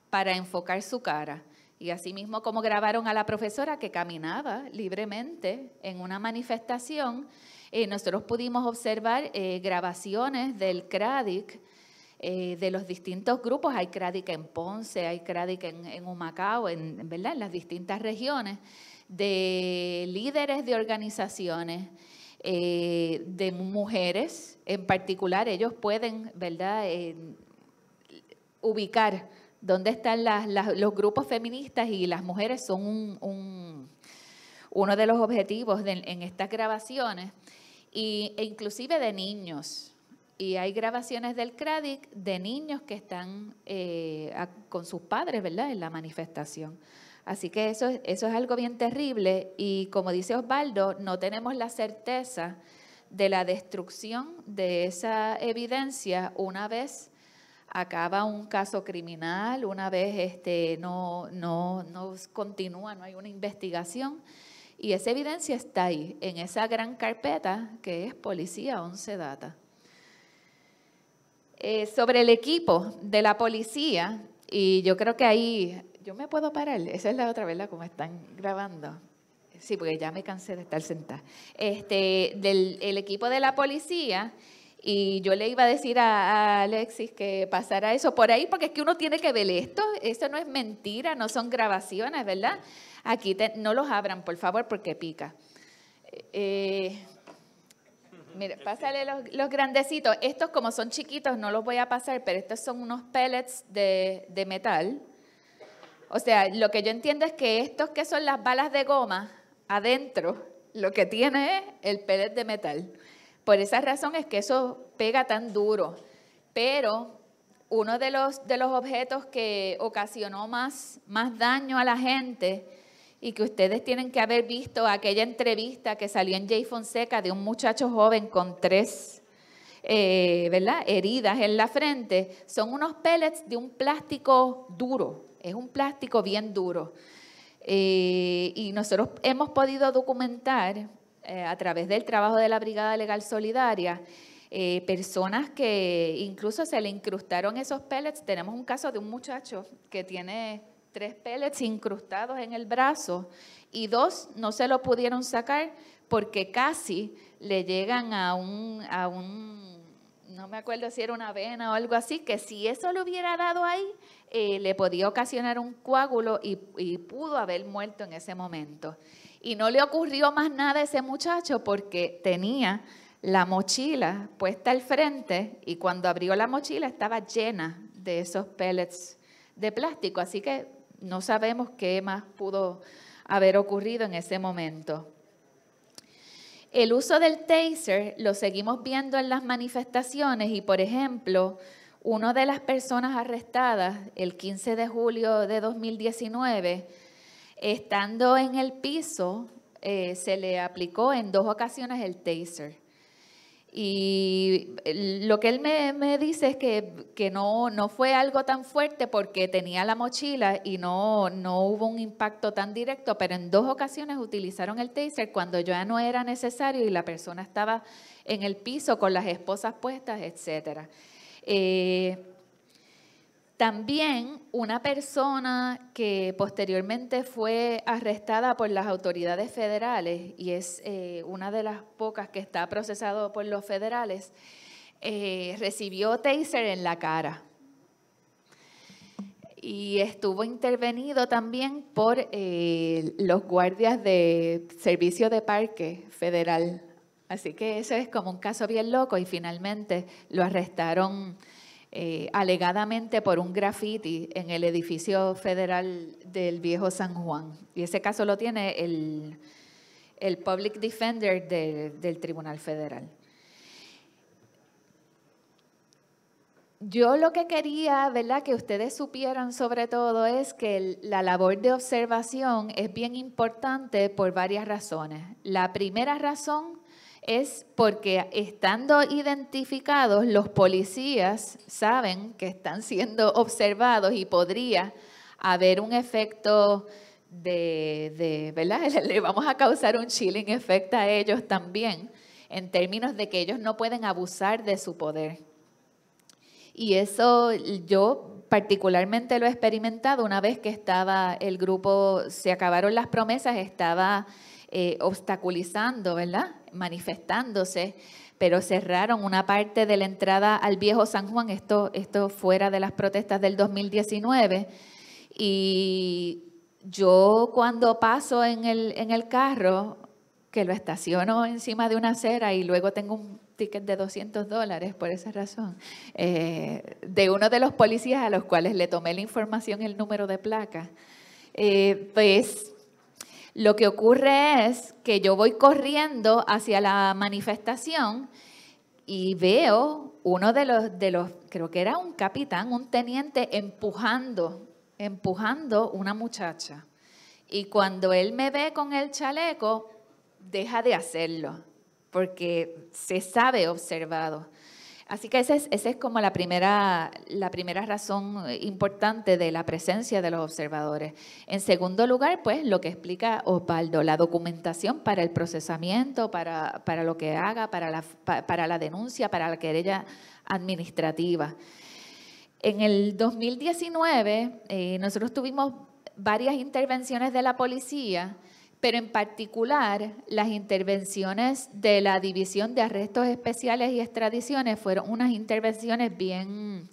E: para enfocar su cara. Y asimismo como grabaron a la profesora que caminaba libremente en una manifestación, eh, nosotros pudimos observar grabaciones del CRADIC eh, de los distintos grupos. Hay crática en Ponce, hay crática en, en, Humacao, en, ¿verdad? en las distintas regiones, de líderes de organizaciones, eh, de mujeres en particular. Ellos pueden ¿verdad? ubicar dónde están las, los grupos feministas y las mujeres son un, uno de los objetivos en estas grabaciones. Y, e inclusive de niños, y hay grabaciones del CRADIC de niños que están eh, con sus padres, ¿verdad?, en la manifestación. Así que eso, eso es algo bien terrible y como dice Osvaldo, no tenemos la certeza de la destrucción de esa evidencia una vez acaba un caso criminal, una vez este, no, no continúa, no hay una investigación. Y esa evidencia está ahí, en esa gran carpeta que es Policía 11 Data. Eh, sobre el equipo de la policía, y yo creo que ahí, yo me puedo parar, esa es la otra, ¿verdad? Como están grabando. Sí, porque ya me cansé de estar sentada. Este, del el equipo de la policía, y yo le iba a decir a, Alexis que pasara eso por ahí, porque es que uno tiene que ver esto. eso no es mentira, no son grabaciones, ¿verdad? Aquí no los abran, por favor, porque pica. Eh, Mira, este, pásale este. los, grandecitos. Estos como son chiquitos no los voy a pasar, pero estos son unos pellets de, metal. O sea, lo que yo entiendo es que estos que son las balas de goma, adentro lo que tiene es el pellet de metal. Por esa razón es que eso pega tan duro. Pero uno de los, objetos que ocasionó más, más daño a la gente y que ustedes tienen que haber visto aquella entrevista que salió en Jay Fonseca de un muchacho joven con tres eh, heridas en la frente, son unos pellets de un plástico duro, es un plástico bien duro. Eh, y nosotros hemos podido documentar eh, a través del trabajo de la Brigada Legal Solidaria personas que incluso se le incrustaron esos pellets. Tenemos un caso de un muchacho que tiene tres pellets incrustados en el brazo y dos no se lo pudieron sacar porque casi le llegan a un, a un no me acuerdo si era una vena o algo así, que si eso lo hubiera dado ahí, eh, le podía ocasionar un coágulo y, y pudo haber muerto en ese momento. Y no le ocurrió más nada a ese muchacho porque tenía la mochila puesta al frente y cuando abrió la mochila estaba llena de esos pellets de plástico. Así que no sabemos qué más pudo haber ocurrido en ese momento. El uso del taser lo seguimos viendo en las manifestaciones y, por ejemplo, una de las personas arrestadas el 15 de julio de 2019, estando en el piso, eh, se le aplicó en dos ocasiones el taser. Y lo que él me, dice es que, no, no fue algo tan fuerte porque tenía la mochila y no, no hubo un impacto tan directo, pero en dos ocasiones utilizaron el taser cuando ya no era necesario y la persona estaba en el piso con las esposas puestas, etcétera. Eh, también una persona que posteriormente fue arrestada por las autoridades federales y es eh, una de las pocas que está procesado por los federales, eh, recibió taser en la cara y estuvo intervenido también por eh, los guardias de servicio de parque federal. Así que ese es como un caso bien loco y finalmente lo arrestaron eh, alegadamente por un graffiti en el edificio federal del viejo San Juan. Y ese caso lo tiene el, el Public Defender del Tribunal Federal. Yo lo que quería, ¿verdad?, que ustedes supieran sobre todo es que la labor de observación es bien importante por varias razones. La primera razón es porque estando identificados, los policías saben que están siendo observados y podría haber un efecto de, ¿verdad? Le vamos a causar un chilling efecto a ellos también, en términos de que ellos no pueden abusar de su poder. Y eso yo particularmente lo he experimentado una vez que estaba el grupo, se acabaron las promesas, estaba eh, obstaculizando, ¿verdad? manifestándose, pero cerraron una parte de la entrada al viejo San Juan, esto, esto fuera de las protestas del 2019. Y yo cuando paso en el, en el carro, que lo estaciono encima de una acera y luego tengo un ticket de 200 dólares por esa razón, eh, de uno de los policías a los cuales le tomé la información el número de placa. Eh, pues lo que ocurre es que yo voy corriendo hacia la manifestación y veo uno de los, de los creo que era un capitán, un teniente, empujando, empujando una muchacha. Y cuando él me ve con el chaleco, deja de hacerlo, porque se sabe observado. Así que esa es, como la primera, la primera razón importante de la presencia de los observadores. En segundo lugar, pues lo que explica Osvaldo, la documentación para el procesamiento, para, lo que haga, para la, para la denuncia, para la querella administrativa. En el 2019 eh, nosotros tuvimos varias intervenciones de la policía pero en particular las intervenciones de la División de Arrestos Especiales y Extradiciones fueron unas intervenciones bien,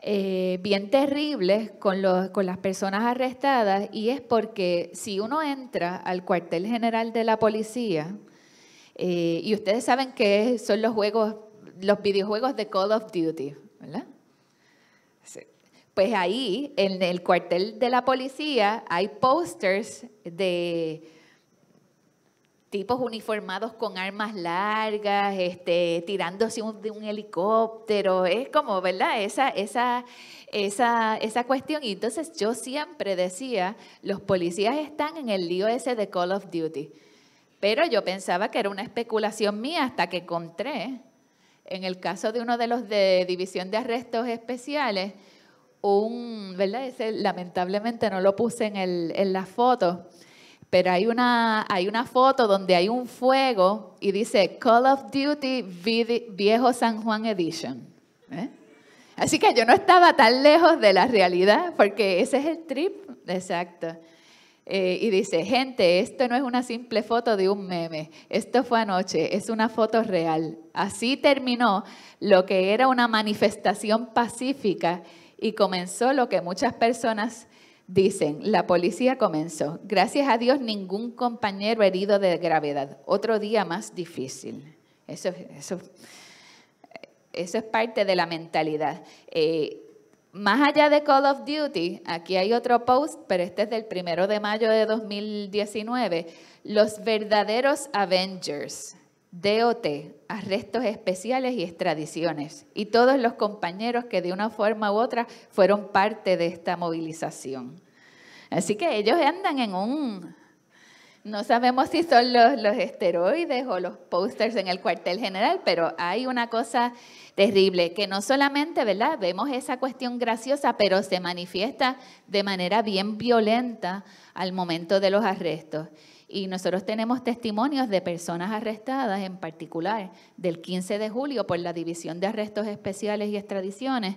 E: eh, bien terribles con, los, con las personas arrestadas y es porque si uno entra al cuartel general de la policía, eh, y ustedes saben que son los juegos, los videojuegos de Call of Duty, ¿verdad? pues ahí en el cuartel de la policía hay posters de tipos uniformados con armas largas, este, tirándose de un helicóptero, es como, ¿verdad? Esa, esa, esa, esa cuestión. Y entonces yo siempre decía, los policías están en el lío ese de Call of Duty. Pero yo pensaba que era una especulación mía hasta que encontré, en el caso de uno de los de División de Arrestos Especiales, un, ¿verdad? Ese, lamentablemente no lo puse en, el, en la foto, pero hay una, hay una foto donde hay un fuego y dice Call of Duty Viejo San Juan Edition. ¿eh? Así que yo no estaba tan lejos de la realidad, porque ese es el trip, exacto. Eh, y dice, gente, esto no es una simple foto de un meme, esto fue anoche, es una foto real. Así terminó lo que era una manifestación pacífica y comenzó lo que muchas personas dicen, la policía comenzó. Gracias a Dios ningún compañero herido de gravedad. Otro día más difícil. Eso, es parte de la mentalidad. Eh, más allá de Call of Duty, aquí hay otro post, pero este es del primero de mayo de 2019, los verdaderos Avengers. DOT, arrestos especiales y extradiciones, y todos los compañeros que de una forma u otra fueron parte de esta movilización. Así que ellos andan en un... No sabemos si son los, los esteroides o los posters en el cuartel general, pero hay una cosa terrible que no solamente, ¿verdad? Vemos esa cuestión graciosa, pero se manifiesta de manera bien violenta al momento de los arrestos. Y nosotros tenemos testimonios de personas arrestadas, en particular del 15 de julio por la División de Arrestos Especiales y Extradiciones,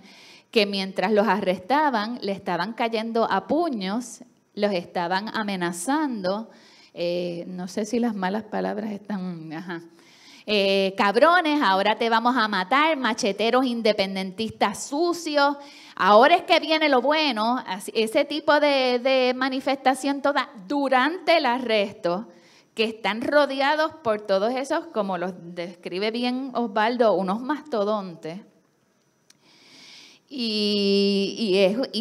E: que mientras los arrestaban, le estaban cayendo a puños, los estaban amenazando. Eh, no sé si las malas palabras están... Eh, cabrones, ahora te vamos a matar, macheteros independentistas sucios, Ahora es que viene lo bueno, ese tipo de, manifestación toda durante el arresto, que están rodeados por todos esos, como los describe bien Osvaldo, unos mastodontes. Y,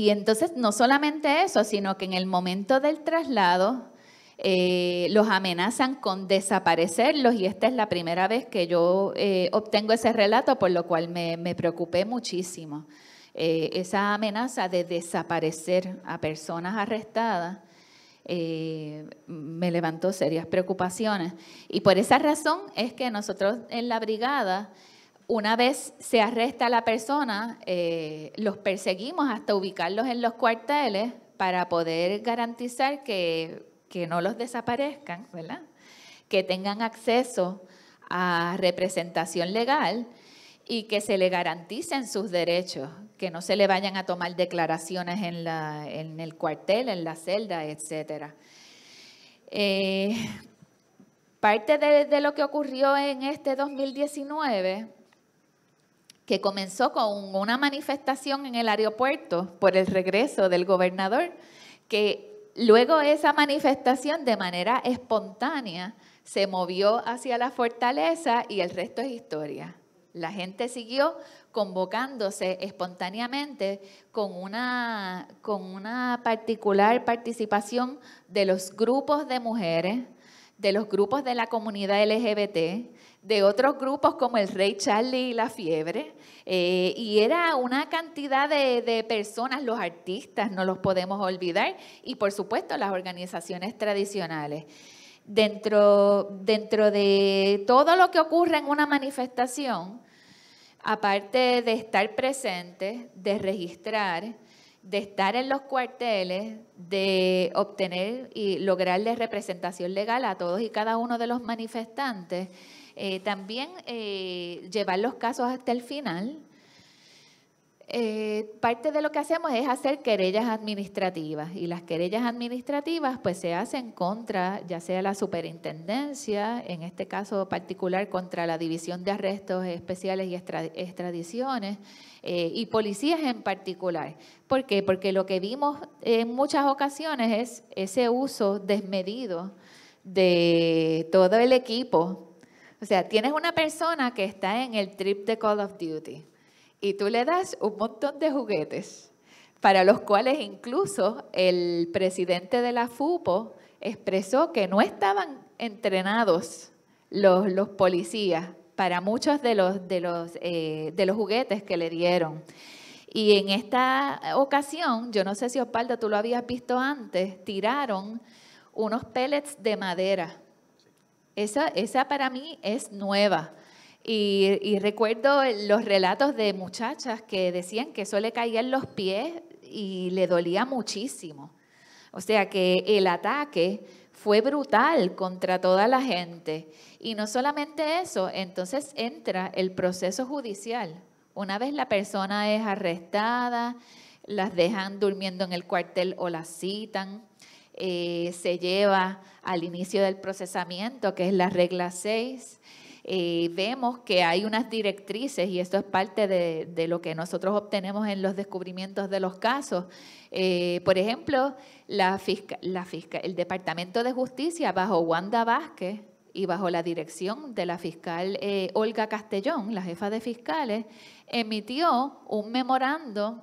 E: entonces no solamente eso, sino que en el momento del traslado eh, los amenazan con desaparecerlos y esta es la primera vez que yo eh, obtengo ese relato, por lo cual me preocupé muchísimo. Eh, esa amenaza de desaparecer a personas arrestadas eh, me levantó serias preocupaciones. Y por esa razón es que nosotros en la brigada, una vez se arresta a la persona, eh, los perseguimos hasta ubicarlos en los cuarteles para poder garantizar que, no los desaparezcan, que tengan acceso a representación legal y que se le garanticen sus derechos, que no se le vayan a tomar declaraciones en, el cuartel, en la celda, etc. Eh, parte de, de lo que ocurrió en este 2019 que comenzó con una manifestación en el aeropuerto por el regreso del gobernador, que luego esa manifestación de manera espontánea se movió hacia la fortaleza y el resto es historia. La gente siguió convocándose espontáneamente con una, con una particular participación de los grupos de mujeres, de los grupos de la comunidad LGBT, de otros grupos como el Rey Charlie y la Fiebre, eh, y era una cantidad de, personas, los artistas, no los podemos olvidar, y por supuesto las organizaciones tradicionales dentro, de todo lo que ocurre en una manifestación, aparte de estar presente, de registrar, de estar en los cuarteles, de obtener y lograrle representación legal a todos y cada uno de los manifestantes, eh, también eh, llevar los casos hasta el final, eh, parte de lo que hacemos es hacer querellas administrativas y las querellas administrativas pues se hacen contra ya sea la superintendencia, en este caso particular contra la división de arrestos especiales y extradiciones eh, y policías en particular. ¿Por qué? Porque lo que vimos en muchas ocasiones es ese uso desmedido de todo el equipo. O sea, tienes una persona que está en el trip de Call of Duty y tú le das un montón de juguetes, para los cuales incluso el presidente de la FUPO expresó que no estaban entrenados los, los policías para muchos de los, de, los, eh, de los juguetes que le dieron. Y en esta ocasión, yo no sé si Osvaldo tú lo habías visto antes, tiraron unos pellets de madera. Esa, esa para mí es nueva. Y, recuerdo los relatos de muchachas que decían que eso le caía en los pies y le dolía muchísimo. O sea que el ataque fue brutal contra toda la gente. Y no solamente eso, entonces entra el proceso judicial. Una vez la persona es arrestada, las dejan durmiendo en el cuartel o las citan, eh, se lleva al inicio del procesamiento, que es la regla 6 eh, vemos que hay unas directrices, y esto es parte de, lo que nosotros obtenemos en los descubrimientos de los casos. Eh, por ejemplo, la la el Departamento de Justicia bajo Wanda Vázquez y bajo la dirección de la fiscal eh, Olga Castellón, la jefa de fiscales, emitió un memorando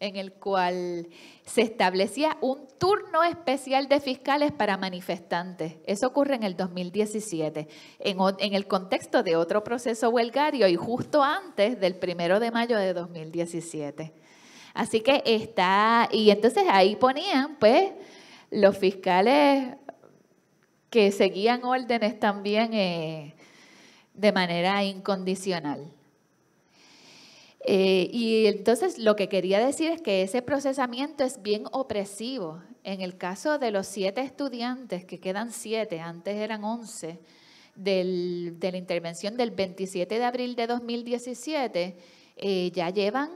E: en el cual se establecía un turno especial de fiscales para manifestantes. Eso ocurre en el 2017, en, el contexto de otro proceso huelgario y justo antes del primero de mayo de 2017. Así que está, y entonces ahí ponían, pues, los fiscales que seguían órdenes también eh, de manera incondicional. Eh, y entonces lo que quería decir es que ese procesamiento es bien opresivo. En el caso de los siete estudiantes, que quedan siete, antes eran once, de la intervención del 27 de abril de 2017, eh, ya llevan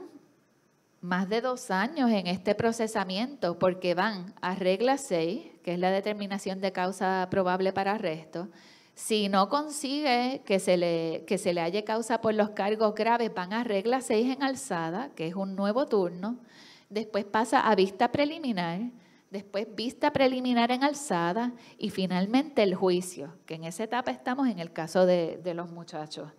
E: más de dos años en este procesamiento porque van a regla 6, que es la determinación de causa probable para arresto, si no consigue que se, le, que se le halle causa por los cargos graves, van a regla 6 en alzada, que es un nuevo turno. Después pasa a vista preliminar, después vista preliminar en alzada y finalmente el juicio, que en esa etapa estamos en el caso de, los muchachos.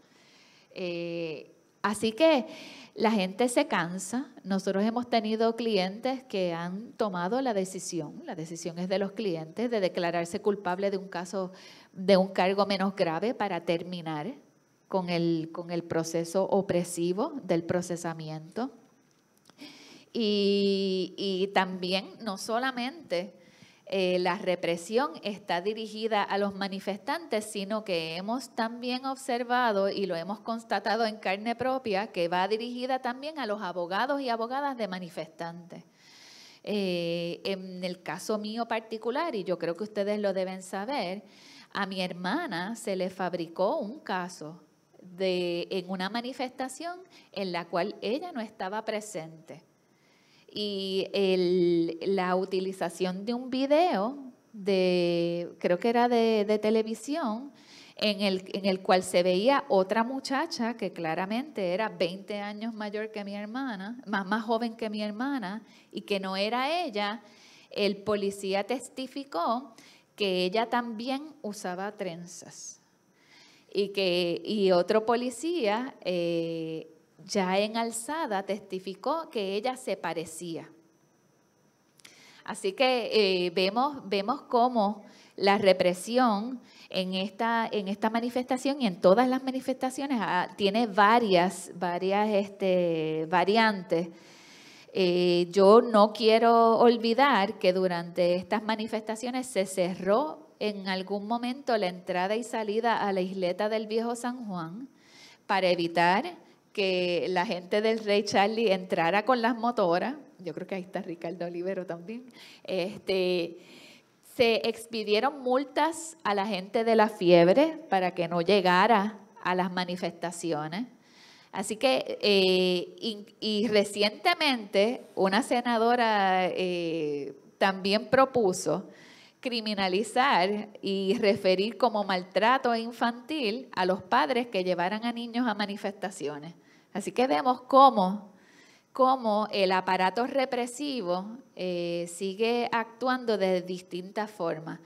E: Eh, así que la gente se cansa. Nosotros hemos tenido clientes que han tomado la decisión, la decisión es de los clientes, de declararse culpable de un caso de un cargo menos grave para terminar con el, con el proceso opresivo del procesamiento. Y, también, no solamente eh, la represión está dirigida a los manifestantes, sino que hemos también observado y lo hemos constatado en carne propia, que va dirigida también a los abogados y abogadas de manifestantes. Eh, en el caso mío particular, y yo creo que ustedes lo deben saber, a mi hermana se le fabricó un caso de, en una manifestación en la cual ella no estaba presente. Y la utilización de un video, de, creo que era de, televisión, en el, en el, cual se veía otra muchacha que claramente era 20 años mayor que mi hermana, más, más joven que mi hermana, y que no era ella, el policía testificó que ella también usaba trenzas. Y, que, y otro policía, eh, ya en alzada, testificó que ella se parecía. Así que eh, vemos, vemos cómo la represión en esta, en esta manifestación y en todas las manifestaciones ah, tiene varias, varias este, variantes eh, yo no quiero olvidar que durante estas manifestaciones se cerró en algún momento la entrada y salida a la isleta del Viejo San Juan para evitar que la gente del Rey Charlie entrara con las motoras. Yo creo que ahí está Ricardo Olivero también. Este, se expidieron multas a la gente de la fiebre para que no llegara a las manifestaciones. Así que, eh, y, recientemente una senadora eh, también propuso criminalizar y referir como maltrato infantil a los padres que llevaran a niños a manifestaciones. Así que vemos cómo, cómo el aparato represivo eh, sigue actuando de distintas formas.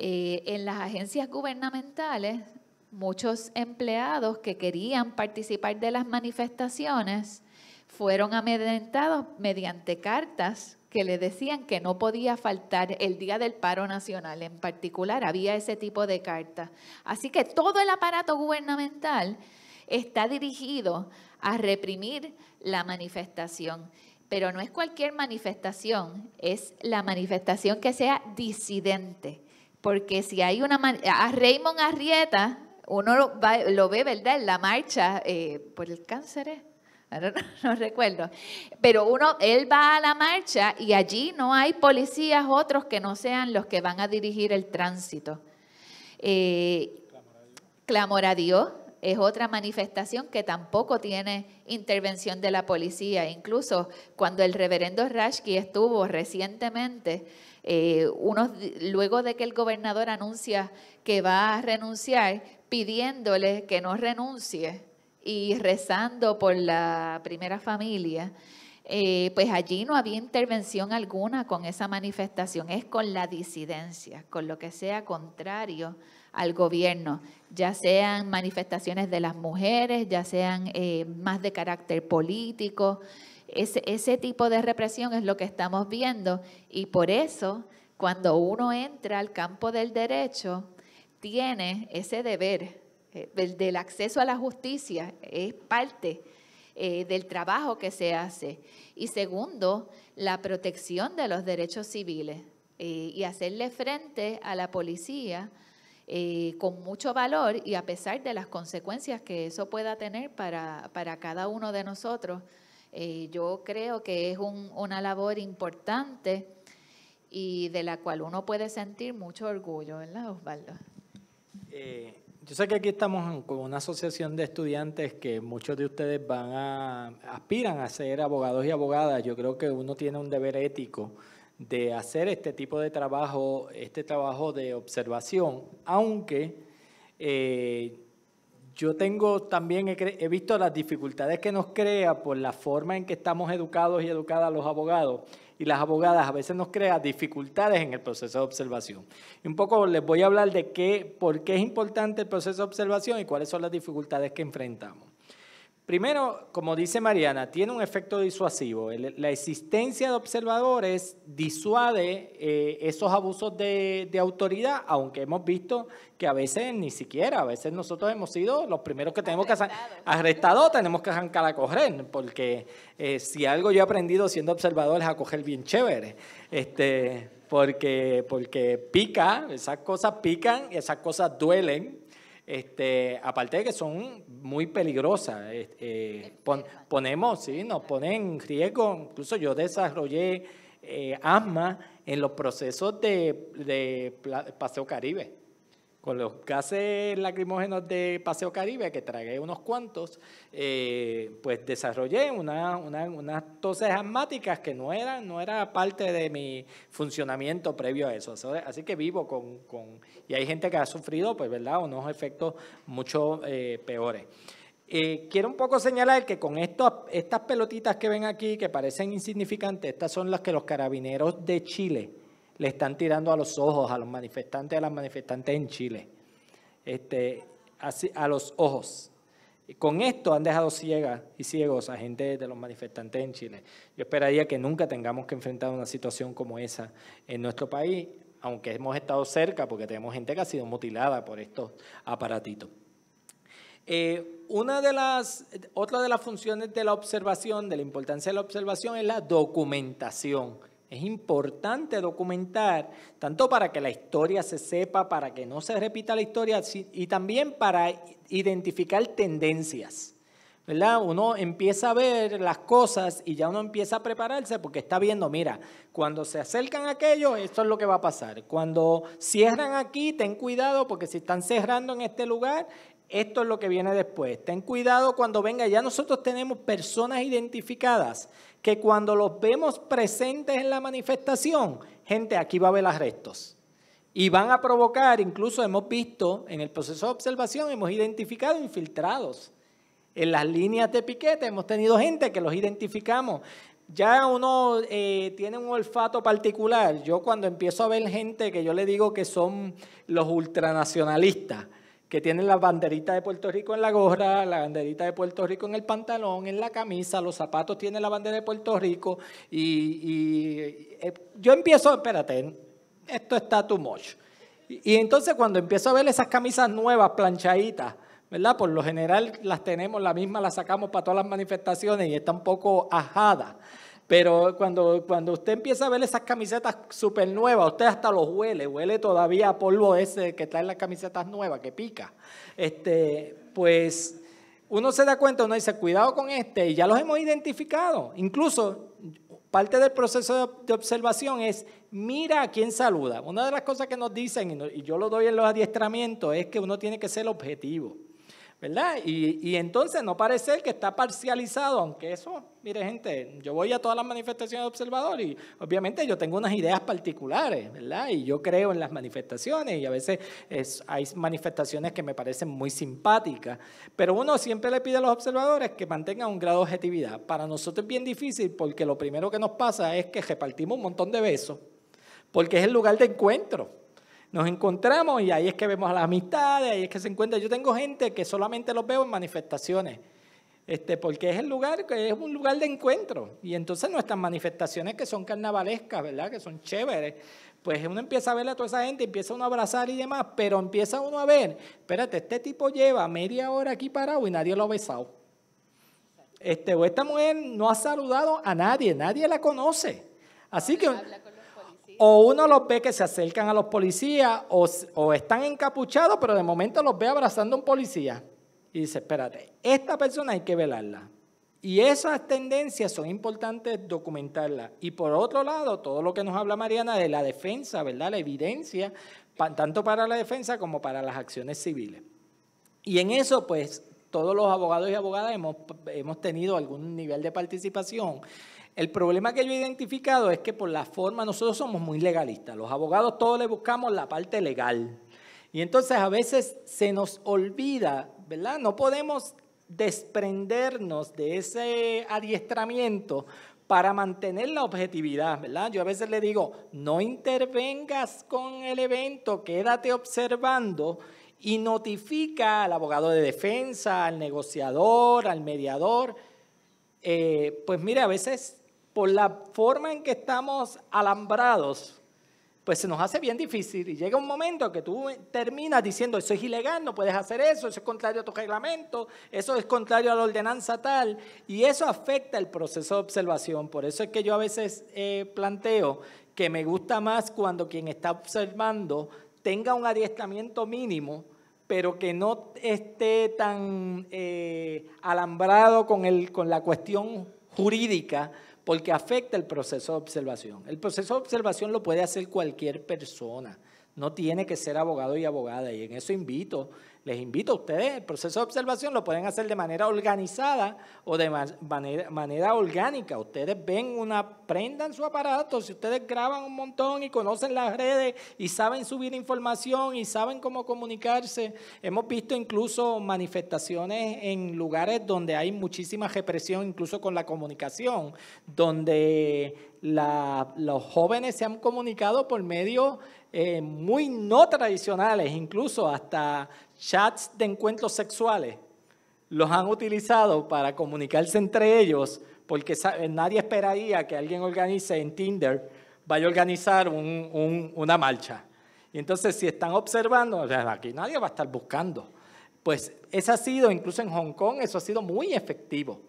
E: en las agencias gubernamentales muchos empleados que querían participar de las manifestaciones fueron amedrentados mediante cartas que le decían que no podía faltar el día del paro nacional en particular. Había ese tipo de cartas. Así que todo el aparato gubernamental está dirigido a reprimir la manifestación. Pero no es cualquier manifestación, es la manifestación que sea disidente. Porque si hay una... A Raymond Arrieta, uno lo, ve, ¿verdad?, en la marcha eh, por el cáncer. Eh, no, recuerdo. Pero uno, él va a la marcha y allí no hay policías otros que no sean los que van a dirigir el tránsito. Eh, clamor a Dios es otra manifestación que tampoco tiene intervención de la policía. Incluso cuando el reverendo Rashki estuvo recientemente, unos, luego de que el gobernador anuncia que va a renunciar, pidiéndole que no renuncie y rezando por la primera familia, eh, pues allí no había intervención alguna con esa manifestación, es con la disidencia, con lo que sea contrario al gobierno, ya sean manifestaciones de las mujeres, ya sean eh, más de carácter político, ese, ese tipo de represión es lo que estamos viendo y por eso cuando uno entra al campo del derecho, tiene ese deber. Eh, del acceso a la justicia es parte eh, del trabajo que se hace. Y segundo, la protección de los derechos civiles eh, y hacerle frente a la policía con mucho valor y a pesar de las consecuencias que eso pueda tener para, para cada uno de nosotros. yo creo que es una labor importante y de la cual uno puede sentir mucho orgullo, ¿verdad, Osvaldo?
A: Eh,
D: yo sé que aquí estamos con una asociación de estudiantes que muchos de ustedes van a aspiran a ser abogados y abogadas. Yo creo que uno tiene un deber ético de hacer este tipo de trabajo, este trabajo de observación, aunque eh, yo tengo también, he, visto las dificultades que nos crea por la forma en que estamos educados y educadas los abogados y las abogadas a veces nos crea dificultades en el proceso de observación. Y un poco les voy a hablar de qué, por qué es importante el proceso de observación y cuáles son las dificultades que enfrentamos. Primero, como dice Mariana, tiene un efecto disuasivo. La existencia de observadores disuade eh, esos abusos de, autoridad, aunque hemos visto que a veces ni siquiera, a veces nosotros hemos sido los primeros que tenemos que hacer. arrestados, tenemos que arrancar a correr, porque eh, si algo yo he aprendido siendo observador es a coger bien chévere. Este, porque, porque pica, esas cosas pican y esas cosas duelen este, aparte de que son muy peligrosas, eh, ponemos, sí, nos ponen en riesgo, incluso yo desarrollé eh, asma en los procesos de, de Paseo Caribe con los gases lacrimógenos de Paseo Caribe, que tragué unos cuantos, eh, pues desarrollé unas una, toses asmáticas que no eran no era parte de mi funcionamiento previo a eso. Así que vivo con, y hay gente que ha sufrido, pues, ¿verdad?, unos efectos mucho eh, peores. Eh, quiero un poco señalar que con esto, estas pelotitas que ven aquí, que parecen insignificantes, estas son las que los carabineros de Chile le están tirando a los ojos a los manifestantes a las manifestantes en Chile. Este, a los ojos. con esto han dejado ciegas y ciegos a gente de los manifestantes en Chile. Yo esperaría que nunca tengamos que enfrentar una situación como esa en nuestro país, aunque hemos estado cerca porque tenemos gente que ha sido mutilada por estos aparatitos. Eh, una de las, otra de las funciones de la observación, de la importancia de la observación, es la documentación. Es importante documentar, tanto para que la historia se sepa, para que no se repita la historia, y también para identificar tendencias. Uno empieza a ver las cosas y ya uno empieza a prepararse porque está viendo, mira, cuando se acercan a aquellos, esto es lo que va a pasar. Cuando cierran aquí, ten cuidado porque si están cerrando en este lugar, esto es lo que viene después. Ten cuidado cuando venga. Ya nosotros tenemos personas identificadas que cuando los vemos presentes en la manifestación, gente, aquí va a haber restos Y van a provocar, incluso hemos visto en el proceso de observación, hemos identificado infiltrados en las líneas de piquete hemos tenido gente que los identificamos. Ya uno eh, tiene un olfato particular. Yo cuando empiezo a ver gente que yo le digo que son los ultranacionalistas, que tienen la banderita de Puerto Rico en la gorra, la banderita de Puerto Rico en el pantalón, en la camisa, los zapatos tienen la bandera de Puerto Rico. Y, eh, yo empiezo, espérate, esto está too much. y entonces cuando empiezo a ver esas camisas nuevas, planchaditas, ¿verdad? Por lo general las tenemos, la misma las sacamos para todas las manifestaciones y está un poco ajada. Pero cuando, cuando usted empieza a ver esas camisetas súper nuevas, usted hasta los huele, huele todavía a polvo ese que trae las camisetas nuevas, que pica. Este, pues uno se da cuenta, uno dice, cuidado con este, y ya los hemos identificado. Incluso parte del proceso de observación es, mira a quién saluda. Una de las cosas que nos dicen, y yo lo doy en los adiestramientos, es que uno tiene que ser objetivo. ¿verdad? Y, entonces no parece que está parcializado, aunque eso, mire gente, yo voy a todas las manifestaciones de observador y obviamente yo tengo unas ideas particulares, ¿verdad? Y yo creo en las manifestaciones y a veces hay manifestaciones que me parecen muy simpáticas, pero uno siempre le pide a los observadores que mantengan un grado de objetividad. Para nosotros es bien difícil porque lo primero que nos pasa es que repartimos un montón de besos, porque es el lugar de encuentro nos encontramos y ahí es que vemos a las amistades, ahí es que se encuentra. Yo tengo gente que solamente los veo en manifestaciones, este, porque es el lugar, es un lugar de encuentro. Y entonces nuestras manifestaciones que son carnavalescas, ¿verdad? Que son chéveres. Pues uno empieza a ver a toda esa gente, empieza uno a abrazar y demás, pero empieza uno a ver, espérate, este tipo lleva media hora aquí parado y nadie lo ha besado. Este, o esta mujer no ha saludado a nadie, nadie la conoce. Así que o uno los ve que se acercan a los policías o, están encapuchados, pero de momento los ve abrazando a un policía. Y dice, espérate, esta persona hay que velarla. Y esas tendencias son importantes documentarlas. Y por otro lado, todo lo que nos habla Mariana de la defensa, ¿verdad? La evidencia, tanto para la defensa como para las acciones civiles. Y en eso, pues, todos los abogados y abogadas hemos, hemos tenido algún nivel de participación el problema que yo he identificado es que por la forma nosotros somos muy legalistas. Los abogados todos le buscamos la parte legal. Y entonces a veces se nos olvida, ¿verdad? No podemos desprendernos de ese adiestramiento para mantener la objetividad, ¿verdad? Yo a veces le digo, no intervengas con el evento, quédate observando y notifica al abogado de defensa, al negociador, al mediador. Eh, pues mire, a veces por la forma en que estamos alambrados, pues se nos hace bien difícil. Y llega un momento que tú terminas diciendo, eso es ilegal, no puedes hacer eso, eso es contrario a tu reglamento, eso es contrario a la ordenanza tal. Y eso afecta el proceso de observación. Por eso es que yo a veces eh, planteo que me gusta más cuando quien está observando tenga un adiestramiento mínimo pero que no esté tan eh, alambrado con, con la cuestión jurídica, porque afecta el proceso de observación. El proceso de observación lo puede hacer cualquier persona, no tiene que ser abogado y abogada, y en eso invito les invito a ustedes, el proceso de observación lo pueden hacer de manera organizada o de manera, orgánica. Ustedes ven una prenda en su aparato, si ustedes graban un montón y conocen las redes y saben subir información y saben cómo comunicarse. Hemos visto incluso manifestaciones en lugares donde hay muchísima represión, incluso con la comunicación, donde los jóvenes se han comunicado por medios eh, muy no tradicionales, incluso hasta chats de encuentros sexuales los han utilizado para comunicarse entre ellos, porque eh, nadie esperaría que alguien organice en Tinder, vaya a organizar una marcha. Y entonces, si están observando, aquí nadie va a estar buscando. Pues eso ha sido, incluso en Hong Kong, eso ha sido muy efectivo.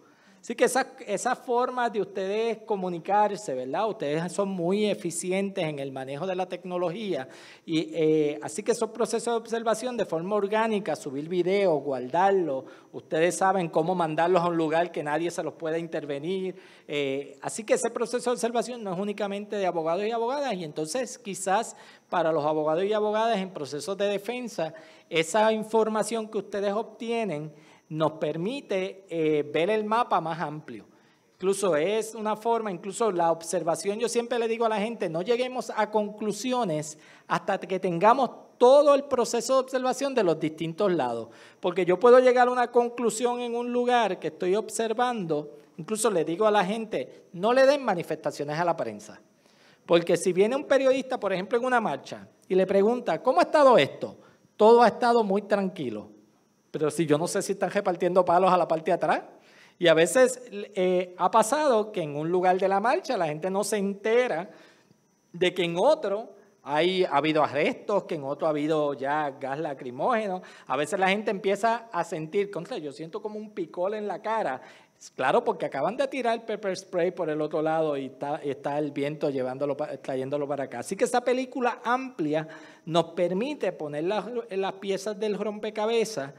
D: Así que esas esa formas de ustedes comunicarse, ¿verdad? Ustedes son muy eficientes en el manejo de la tecnología. Y, eh, así que esos procesos de observación de forma orgánica, subir videos, guardarlos, ustedes saben cómo mandarlos a un lugar que nadie se los pueda intervenir. Eh, así que ese proceso de observación no es únicamente de abogados y abogadas. Y entonces quizás para los abogados y abogadas en procesos de defensa, esa información que ustedes obtienen, nos permite eh, ver el mapa más amplio. Incluso es una forma, incluso la observación, yo siempre le digo a la gente, no lleguemos a conclusiones hasta que tengamos todo el proceso de observación de los distintos lados. Porque yo puedo llegar a una conclusión en un lugar que estoy observando, incluso le digo a la gente, no le den manifestaciones a la prensa. Porque si viene un periodista, por ejemplo, en una marcha y le pregunta, ¿cómo ha estado esto? Todo ha estado muy tranquilo. Pero si yo no sé si están repartiendo palos a la parte de atrás. Y a veces eh, ha pasado que en un lugar de la marcha la gente no se entera de que en otro hay, ha habido arrestos, que en otro ha habido ya gas lacrimógeno. A veces la gente empieza a sentir, yo siento como un picol en la cara. Claro, porque acaban de tirar el pepper spray por el otro lado y está, el viento llevándolo, trayéndolo para acá. Así que esa película amplia nos permite poner las, las piezas del rompecabezas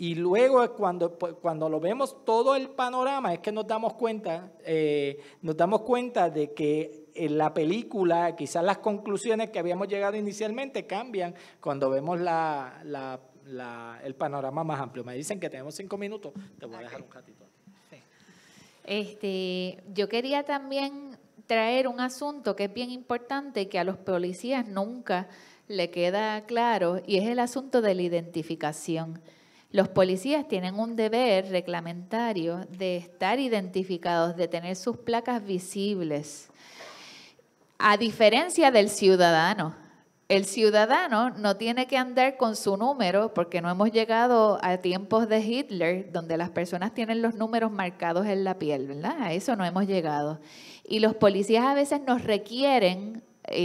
D: y luego cuando, pues, cuando lo vemos todo el panorama es que nos damos cuenta, eh, nos damos cuenta de que en eh, la película, quizás las conclusiones que habíamos llegado inicialmente cambian cuando vemos la, el panorama más amplio. Me dicen que tenemos cinco minutos, te voy a dejar un ratito.
E: Este, yo quería también traer un asunto que es bien importante que a los policías nunca le queda claro y es el asunto de la identificación. Los policías tienen un deber reglamentario de estar identificados, de tener sus placas visibles, a diferencia del ciudadano. El ciudadano no tiene que andar con su número porque no hemos llegado a tiempos de Hitler donde las personas tienen los números marcados en la piel, ¿verdad? A eso no hemos llegado. Y los policías a veces nos requieren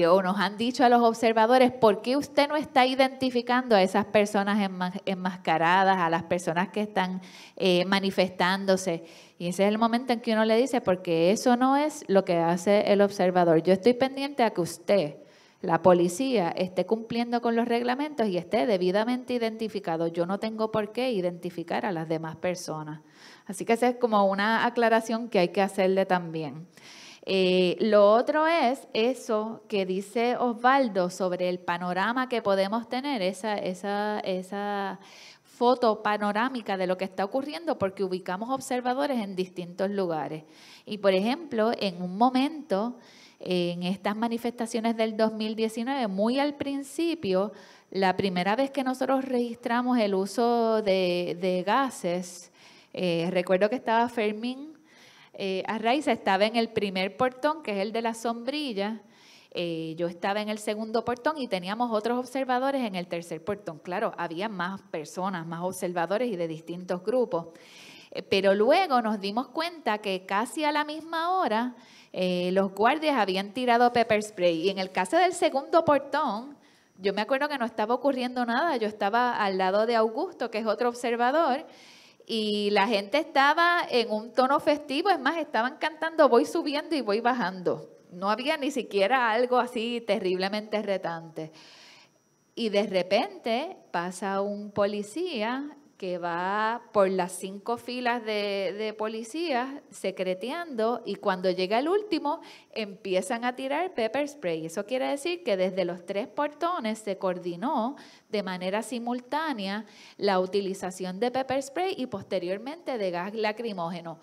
E: o nos han dicho a los observadores, ¿por qué usted no está identificando a esas personas enmascaradas, a las personas que están eh, manifestándose? Y ese es el momento en que uno le dice, porque eso no es lo que hace el observador. Yo estoy pendiente a que usted, la policía, esté cumpliendo con los reglamentos y esté debidamente identificado. Yo no tengo por qué identificar a las demás personas. Así que esa es como una aclaración que hay que hacerle también. Eh, lo otro es eso que dice Osvaldo sobre el panorama que podemos tener, esa, foto panorámica de lo que está ocurriendo porque ubicamos observadores en distintos lugares. Y por ejemplo, en un momento, en estas manifestaciones del 2019, muy al principio, la primera vez que nosotros registramos el uso de, gases, eh, recuerdo que estaba Fermín eh, a raíz estaba en el primer portón, que es el de la sombrilla. Eh, yo estaba en el segundo portón y teníamos otros observadores en el tercer portón. Claro, había más personas, más observadores y de distintos grupos. Eh, pero luego nos dimos cuenta que casi a la misma hora los guardias habían tirado pepper spray. Y en el caso del segundo portón, yo me acuerdo que no estaba ocurriendo nada. Yo estaba al lado de Augusto, que es otro observador, y la gente estaba en un tono festivo, es más, estaban cantando voy subiendo y voy bajando. No había ni siquiera algo así terriblemente retante. Y de repente pasa un policía que va por las cinco filas de, policías secreteando y cuando llega el último empiezan a tirar pepper spray. Eso quiere decir que desde los tres portones se coordinó de manera simultánea la utilización de pepper spray y posteriormente de gas lacrimógeno.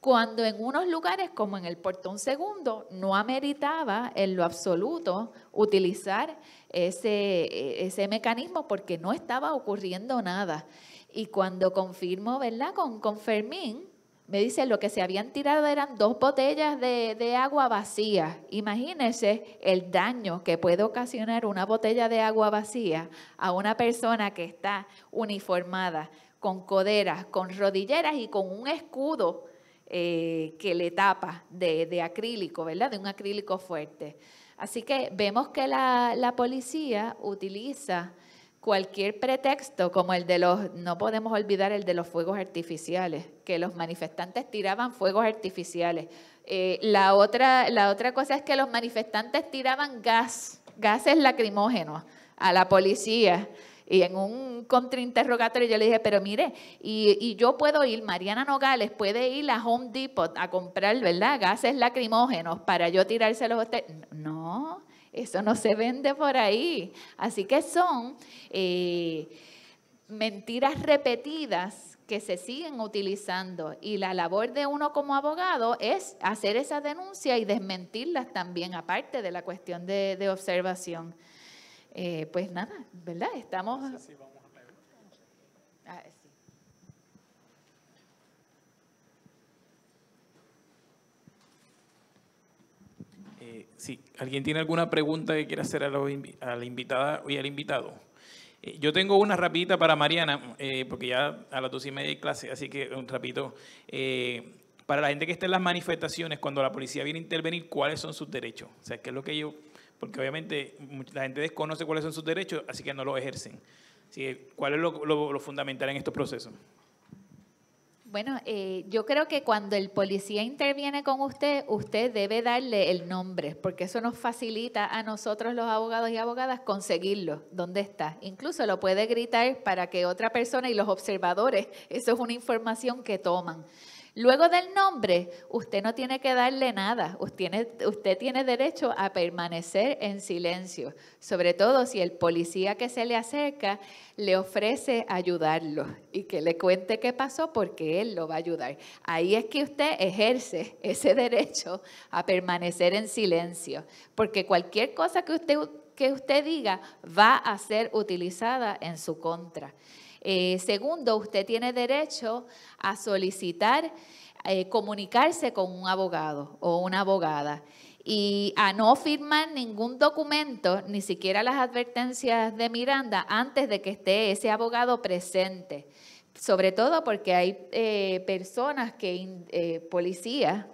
E: Cuando en unos lugares, como en el portón segundo, no ameritaba en lo absoluto utilizar ese mecanismo porque no estaba ocurriendo nada. Y cuando confirmo, ¿verdad? Con, Fermín, me dice lo que se habían tirado eran dos botellas de, agua vacía. Imagínense el daño que puede ocasionar una botella de agua vacía a una persona que está uniformada, con coderas, con rodilleras y con un escudo eh, que le tapa de, acrílico, ¿verdad? De un acrílico fuerte. Así que vemos que la policía utiliza cualquier pretexto, como el de los, no podemos olvidar el de los fuegos artificiales, que los manifestantes tiraban fuegos artificiales. Eh, la, otra, la otra cosa es que los manifestantes tiraban gas, gases lacrimógenos a la policía. Y en un contrainterrogatorio yo le dije, pero mire, y, yo puedo ir, Mariana Nogales puede ir a Home Depot a comprar, ¿verdad? Gases lacrimógenos para yo tirárselos a usted. No, eso no se vende por ahí. Así que son eh, mentiras repetidas que se siguen utilizando y la labor de uno como abogado es hacer esa denuncia y desmentirlas también, aparte de la cuestión de, observación. Eh, pues nada, ¿verdad? Estamos...
A: si alguien tiene alguna pregunta que quiera hacer a, la invitada o al invitado. Eh, yo tengo una rapidita para Mariana, eh, porque ya a las dos y media hay clase, así que un rapidito. Eh, para la gente que está en las manifestaciones, cuando la policía viene a intervenir, ¿cuáles son sus derechos? O sea, ¿qué es lo que yo...? Porque obviamente la gente desconoce cuáles son sus derechos, así que no lo ejercen. ¿Cuál es lo fundamental en estos procesos?
E: Bueno, eh, yo creo que cuando el policía interviene con usted, usted debe darle el nombre, porque eso nos facilita a nosotros los abogados y abogadas conseguirlo, dónde está. Incluso lo puede gritar para que otra persona y los observadores, eso es una información que toman. Luego del nombre, usted no tiene que darle nada, usted tiene, derecho a permanecer en silencio, sobre todo si el policía que se le acerca le ofrece ayudarlo y que le cuente qué pasó porque él lo va a ayudar. Ahí es que usted ejerce ese derecho a permanecer en silencio, porque cualquier cosa que usted, que usted diga va a ser utilizada en su contra. Eh, segundo, usted tiene derecho a solicitar eh, comunicarse con un abogado o una abogada y a no firmar ningún documento, ni siquiera las advertencias de Miranda, antes de que esté ese abogado presente. Sobre todo porque hay eh, personas que, policías,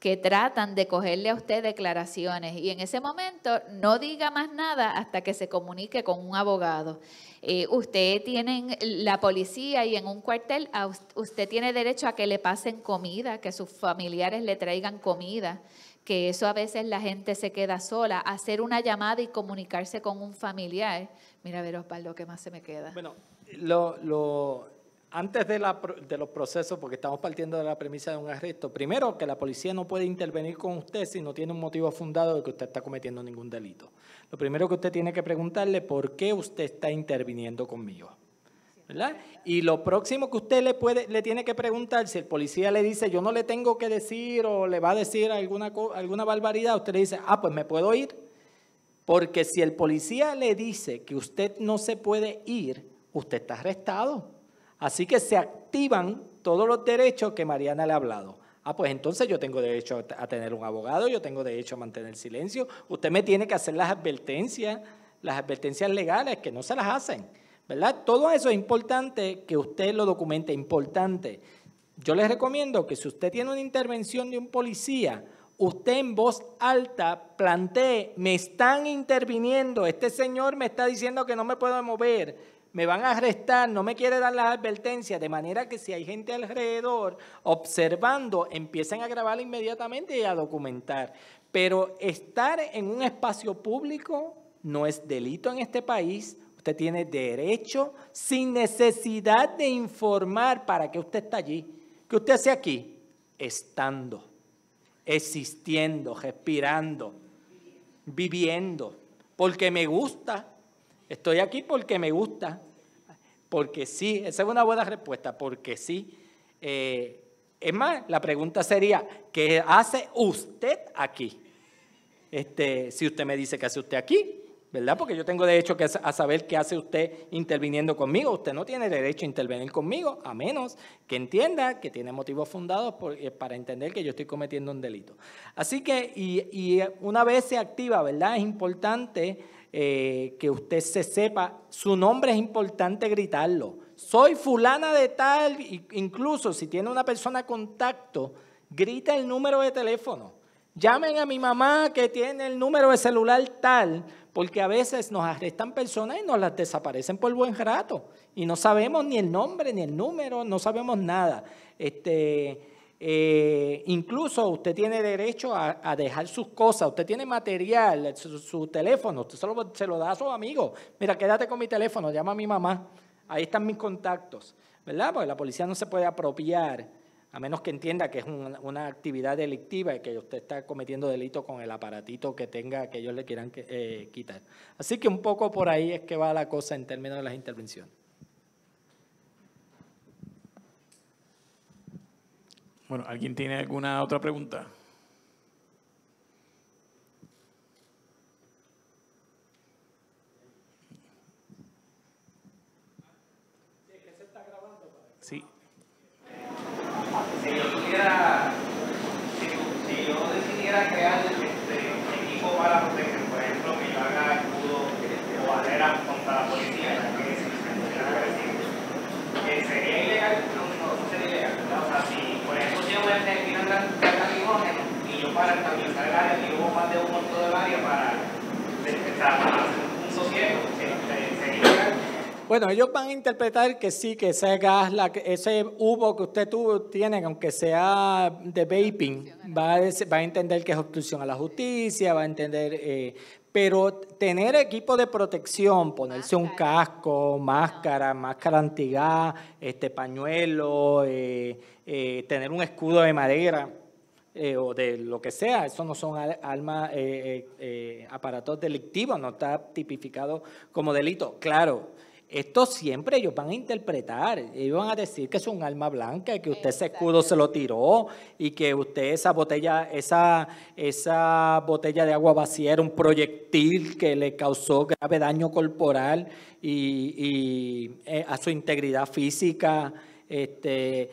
E: que tratan de cogerle a usted declaraciones y en ese momento no diga más nada hasta que se comunique con un abogado. Eh, usted tiene la policía y en un cuartel, usted tiene derecho a que le pasen comida, que sus familiares le traigan comida que eso a veces la gente se queda sola, hacer una llamada y comunicarse con un familiar. Mira, veros para lo que más se me queda?
D: Bueno, lo, antes de, los procesos, porque estamos partiendo de la premisa de un arresto, primero que la policía no puede intervenir con usted si no tiene un motivo fundado de que usted está cometiendo ningún delito. Lo primero que usted tiene que preguntarle, ¿por qué usted está interviniendo conmigo? Y lo próximo que usted le, puede, le tiene que preguntar, si el policía le dice, yo no le tengo que decir o le va a decir alguna, alguna barbaridad, usted le dice, ah, pues me puedo ir. Porque si el policía le dice que usted no se puede ir, usted está arrestado. Así que se activan todos los derechos que Mariana le ha hablado. Ah, pues entonces yo tengo derecho a tener un abogado, yo tengo derecho a mantener silencio. Usted me tiene que hacer las advertencias, las advertencias legales, que no se las hacen. ¿Verdad? Todo eso es importante que usted lo documente, importante. Yo les recomiendo que si usted tiene una intervención de un policía, usted en voz alta plantee, me están interviniendo, este señor me está diciendo que no me puedo mover, me van a arrestar, no me quiere dar las advertencias, de manera que si hay gente alrededor observando, empiecen a grabar inmediatamente y a documentar. Pero estar en un espacio público no es delito en este país. Usted tiene derecho sin necesidad de informar para que usted está allí. ¿Qué usted hace aquí, estando, existiendo, respirando, viviendo, porque me gusta, Estoy aquí porque me gusta, porque sí, esa es una buena respuesta, porque sí. Eh, es más, la pregunta sería, ¿qué hace usted aquí? Este, si usted me dice qué hace usted aquí, ¿verdad? Porque yo tengo derecho a saber qué hace usted interviniendo conmigo. Usted no tiene derecho a intervenir conmigo, a menos que entienda que tiene motivos fundados eh, para entender que yo estoy cometiendo un delito. Así que, y una vez se activa, ¿verdad? Es importante eh, que usted se sepa, su nombre es importante gritarlo. Soy fulana de tal, incluso si tiene una persona contacto, grita el número de teléfono. Llamen a mi mamá que tiene el número de celular tal, porque a veces nos arrestan personas y nos las desaparecen por buen rato. Y no sabemos ni el nombre, ni el número, no sabemos nada. Este, eh, incluso usted tiene derecho a, dejar sus cosas, usted tiene material, su, teléfono, usted solo se lo da a su amigo Mira, quédate con mi teléfono, llama a mi mamá, ahí están mis contactos, ¿verdad? Porque la policía no se puede apropiar, a menos que entienda que es una actividad delictiva y que usted está cometiendo delito con el aparatito que tenga que ellos le quieran eh, quitar. Así que un poco por ahí es que va la cosa en términos de las intervenciones.
A: Bueno, ¿alguien tiene alguna otra pregunta? Sí. Si yo tuviera,
D: si, si yo decidiera crear este, este equipo para Bueno, ellos van a interpretar que sí, que ese gas, ese hubo que usted tuvo, tiene, aunque sea de vaping, va a, entender que es obstrucción a la justicia, va a entender... Eh, pero tener equipo de protección, ponerse un casco, máscara, máscara antigás, este pañuelo, eh, eh, tener un escudo de madera, o de lo que sea, eso no son armas aparatos delictivos, no está tipificado como delito. Claro, esto siempre ellos van a interpretar, ellos van a decir que es un alma blanca, que usted ese escudo se lo tiró y que usted esa botella, esa, esa botella de agua vacía era un proyectil que le causó grave daño corporal y, eh, a su integridad física. Este,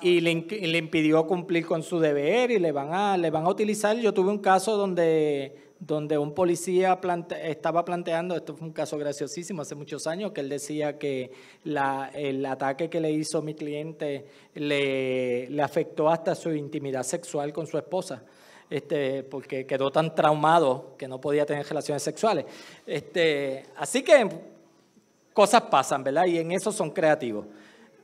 D: y, le, le, impidió cumplir con su deber y le van a, le van a utilizar. Yo tuve un caso donde donde un policía estaba planteando, esto fue un caso graciosísimo hace muchos años, que él decía que el ataque que le hizo mi cliente le, afectó hasta su intimidad sexual con su esposa, este, porque quedó tan traumado que no podía tener relaciones sexuales. Este, así que cosas pasan, ¿verdad? Y en eso son creativos.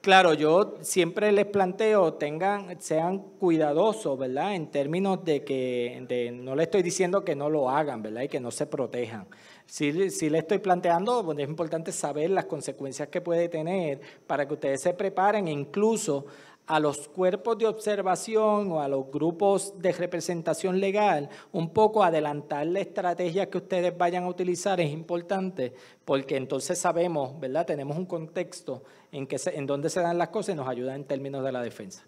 D: Claro, yo siempre les planteo, tengan, sean cuidadosos, ¿verdad? En términos de que no le estoy diciendo que no lo hagan, ¿verdad? Y que no se protejan. Si sí le estoy planteando, es importante saber las consecuencias que puede tener para que ustedes se preparen, incluso a los cuerpos de observación o a los grupos de representación legal, un poco adelantar la estrategia que ustedes vayan a utilizar es importante, porque entonces sabemos, ¿verdad? Tenemos un contexto en, que se, en donde se dan las cosas y nos ayuda en términos de la defensa.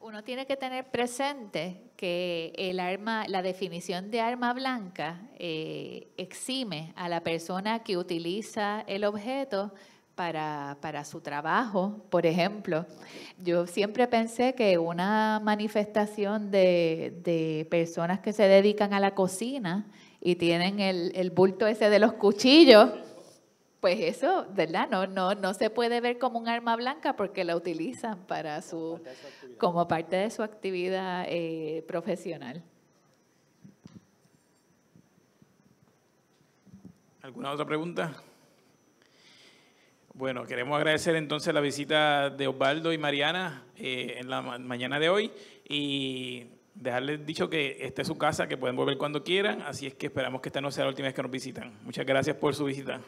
E: uno tiene que tener presente que el arma, la definición de arma blanca eh, exime a la persona que utiliza el objeto para, para, su trabajo. Por ejemplo, yo siempre pensé que una manifestación de, personas que se dedican a la cocina y tienen el, bulto ese de los cuchillos, pues eso, ¿verdad? No, no, no se puede ver como un arma blanca porque la utilizan para su, como parte de su actividad eh, profesional.
A: ¿Alguna otra pregunta? Bueno, queremos agradecer entonces la visita de Osvaldo y Mariana eh, en la mañana de hoy y dejarles dicho que esta es su casa, que pueden volver cuando quieran, así es que esperamos que esta no sea la última vez que nos visitan. Muchas gracias por su visita.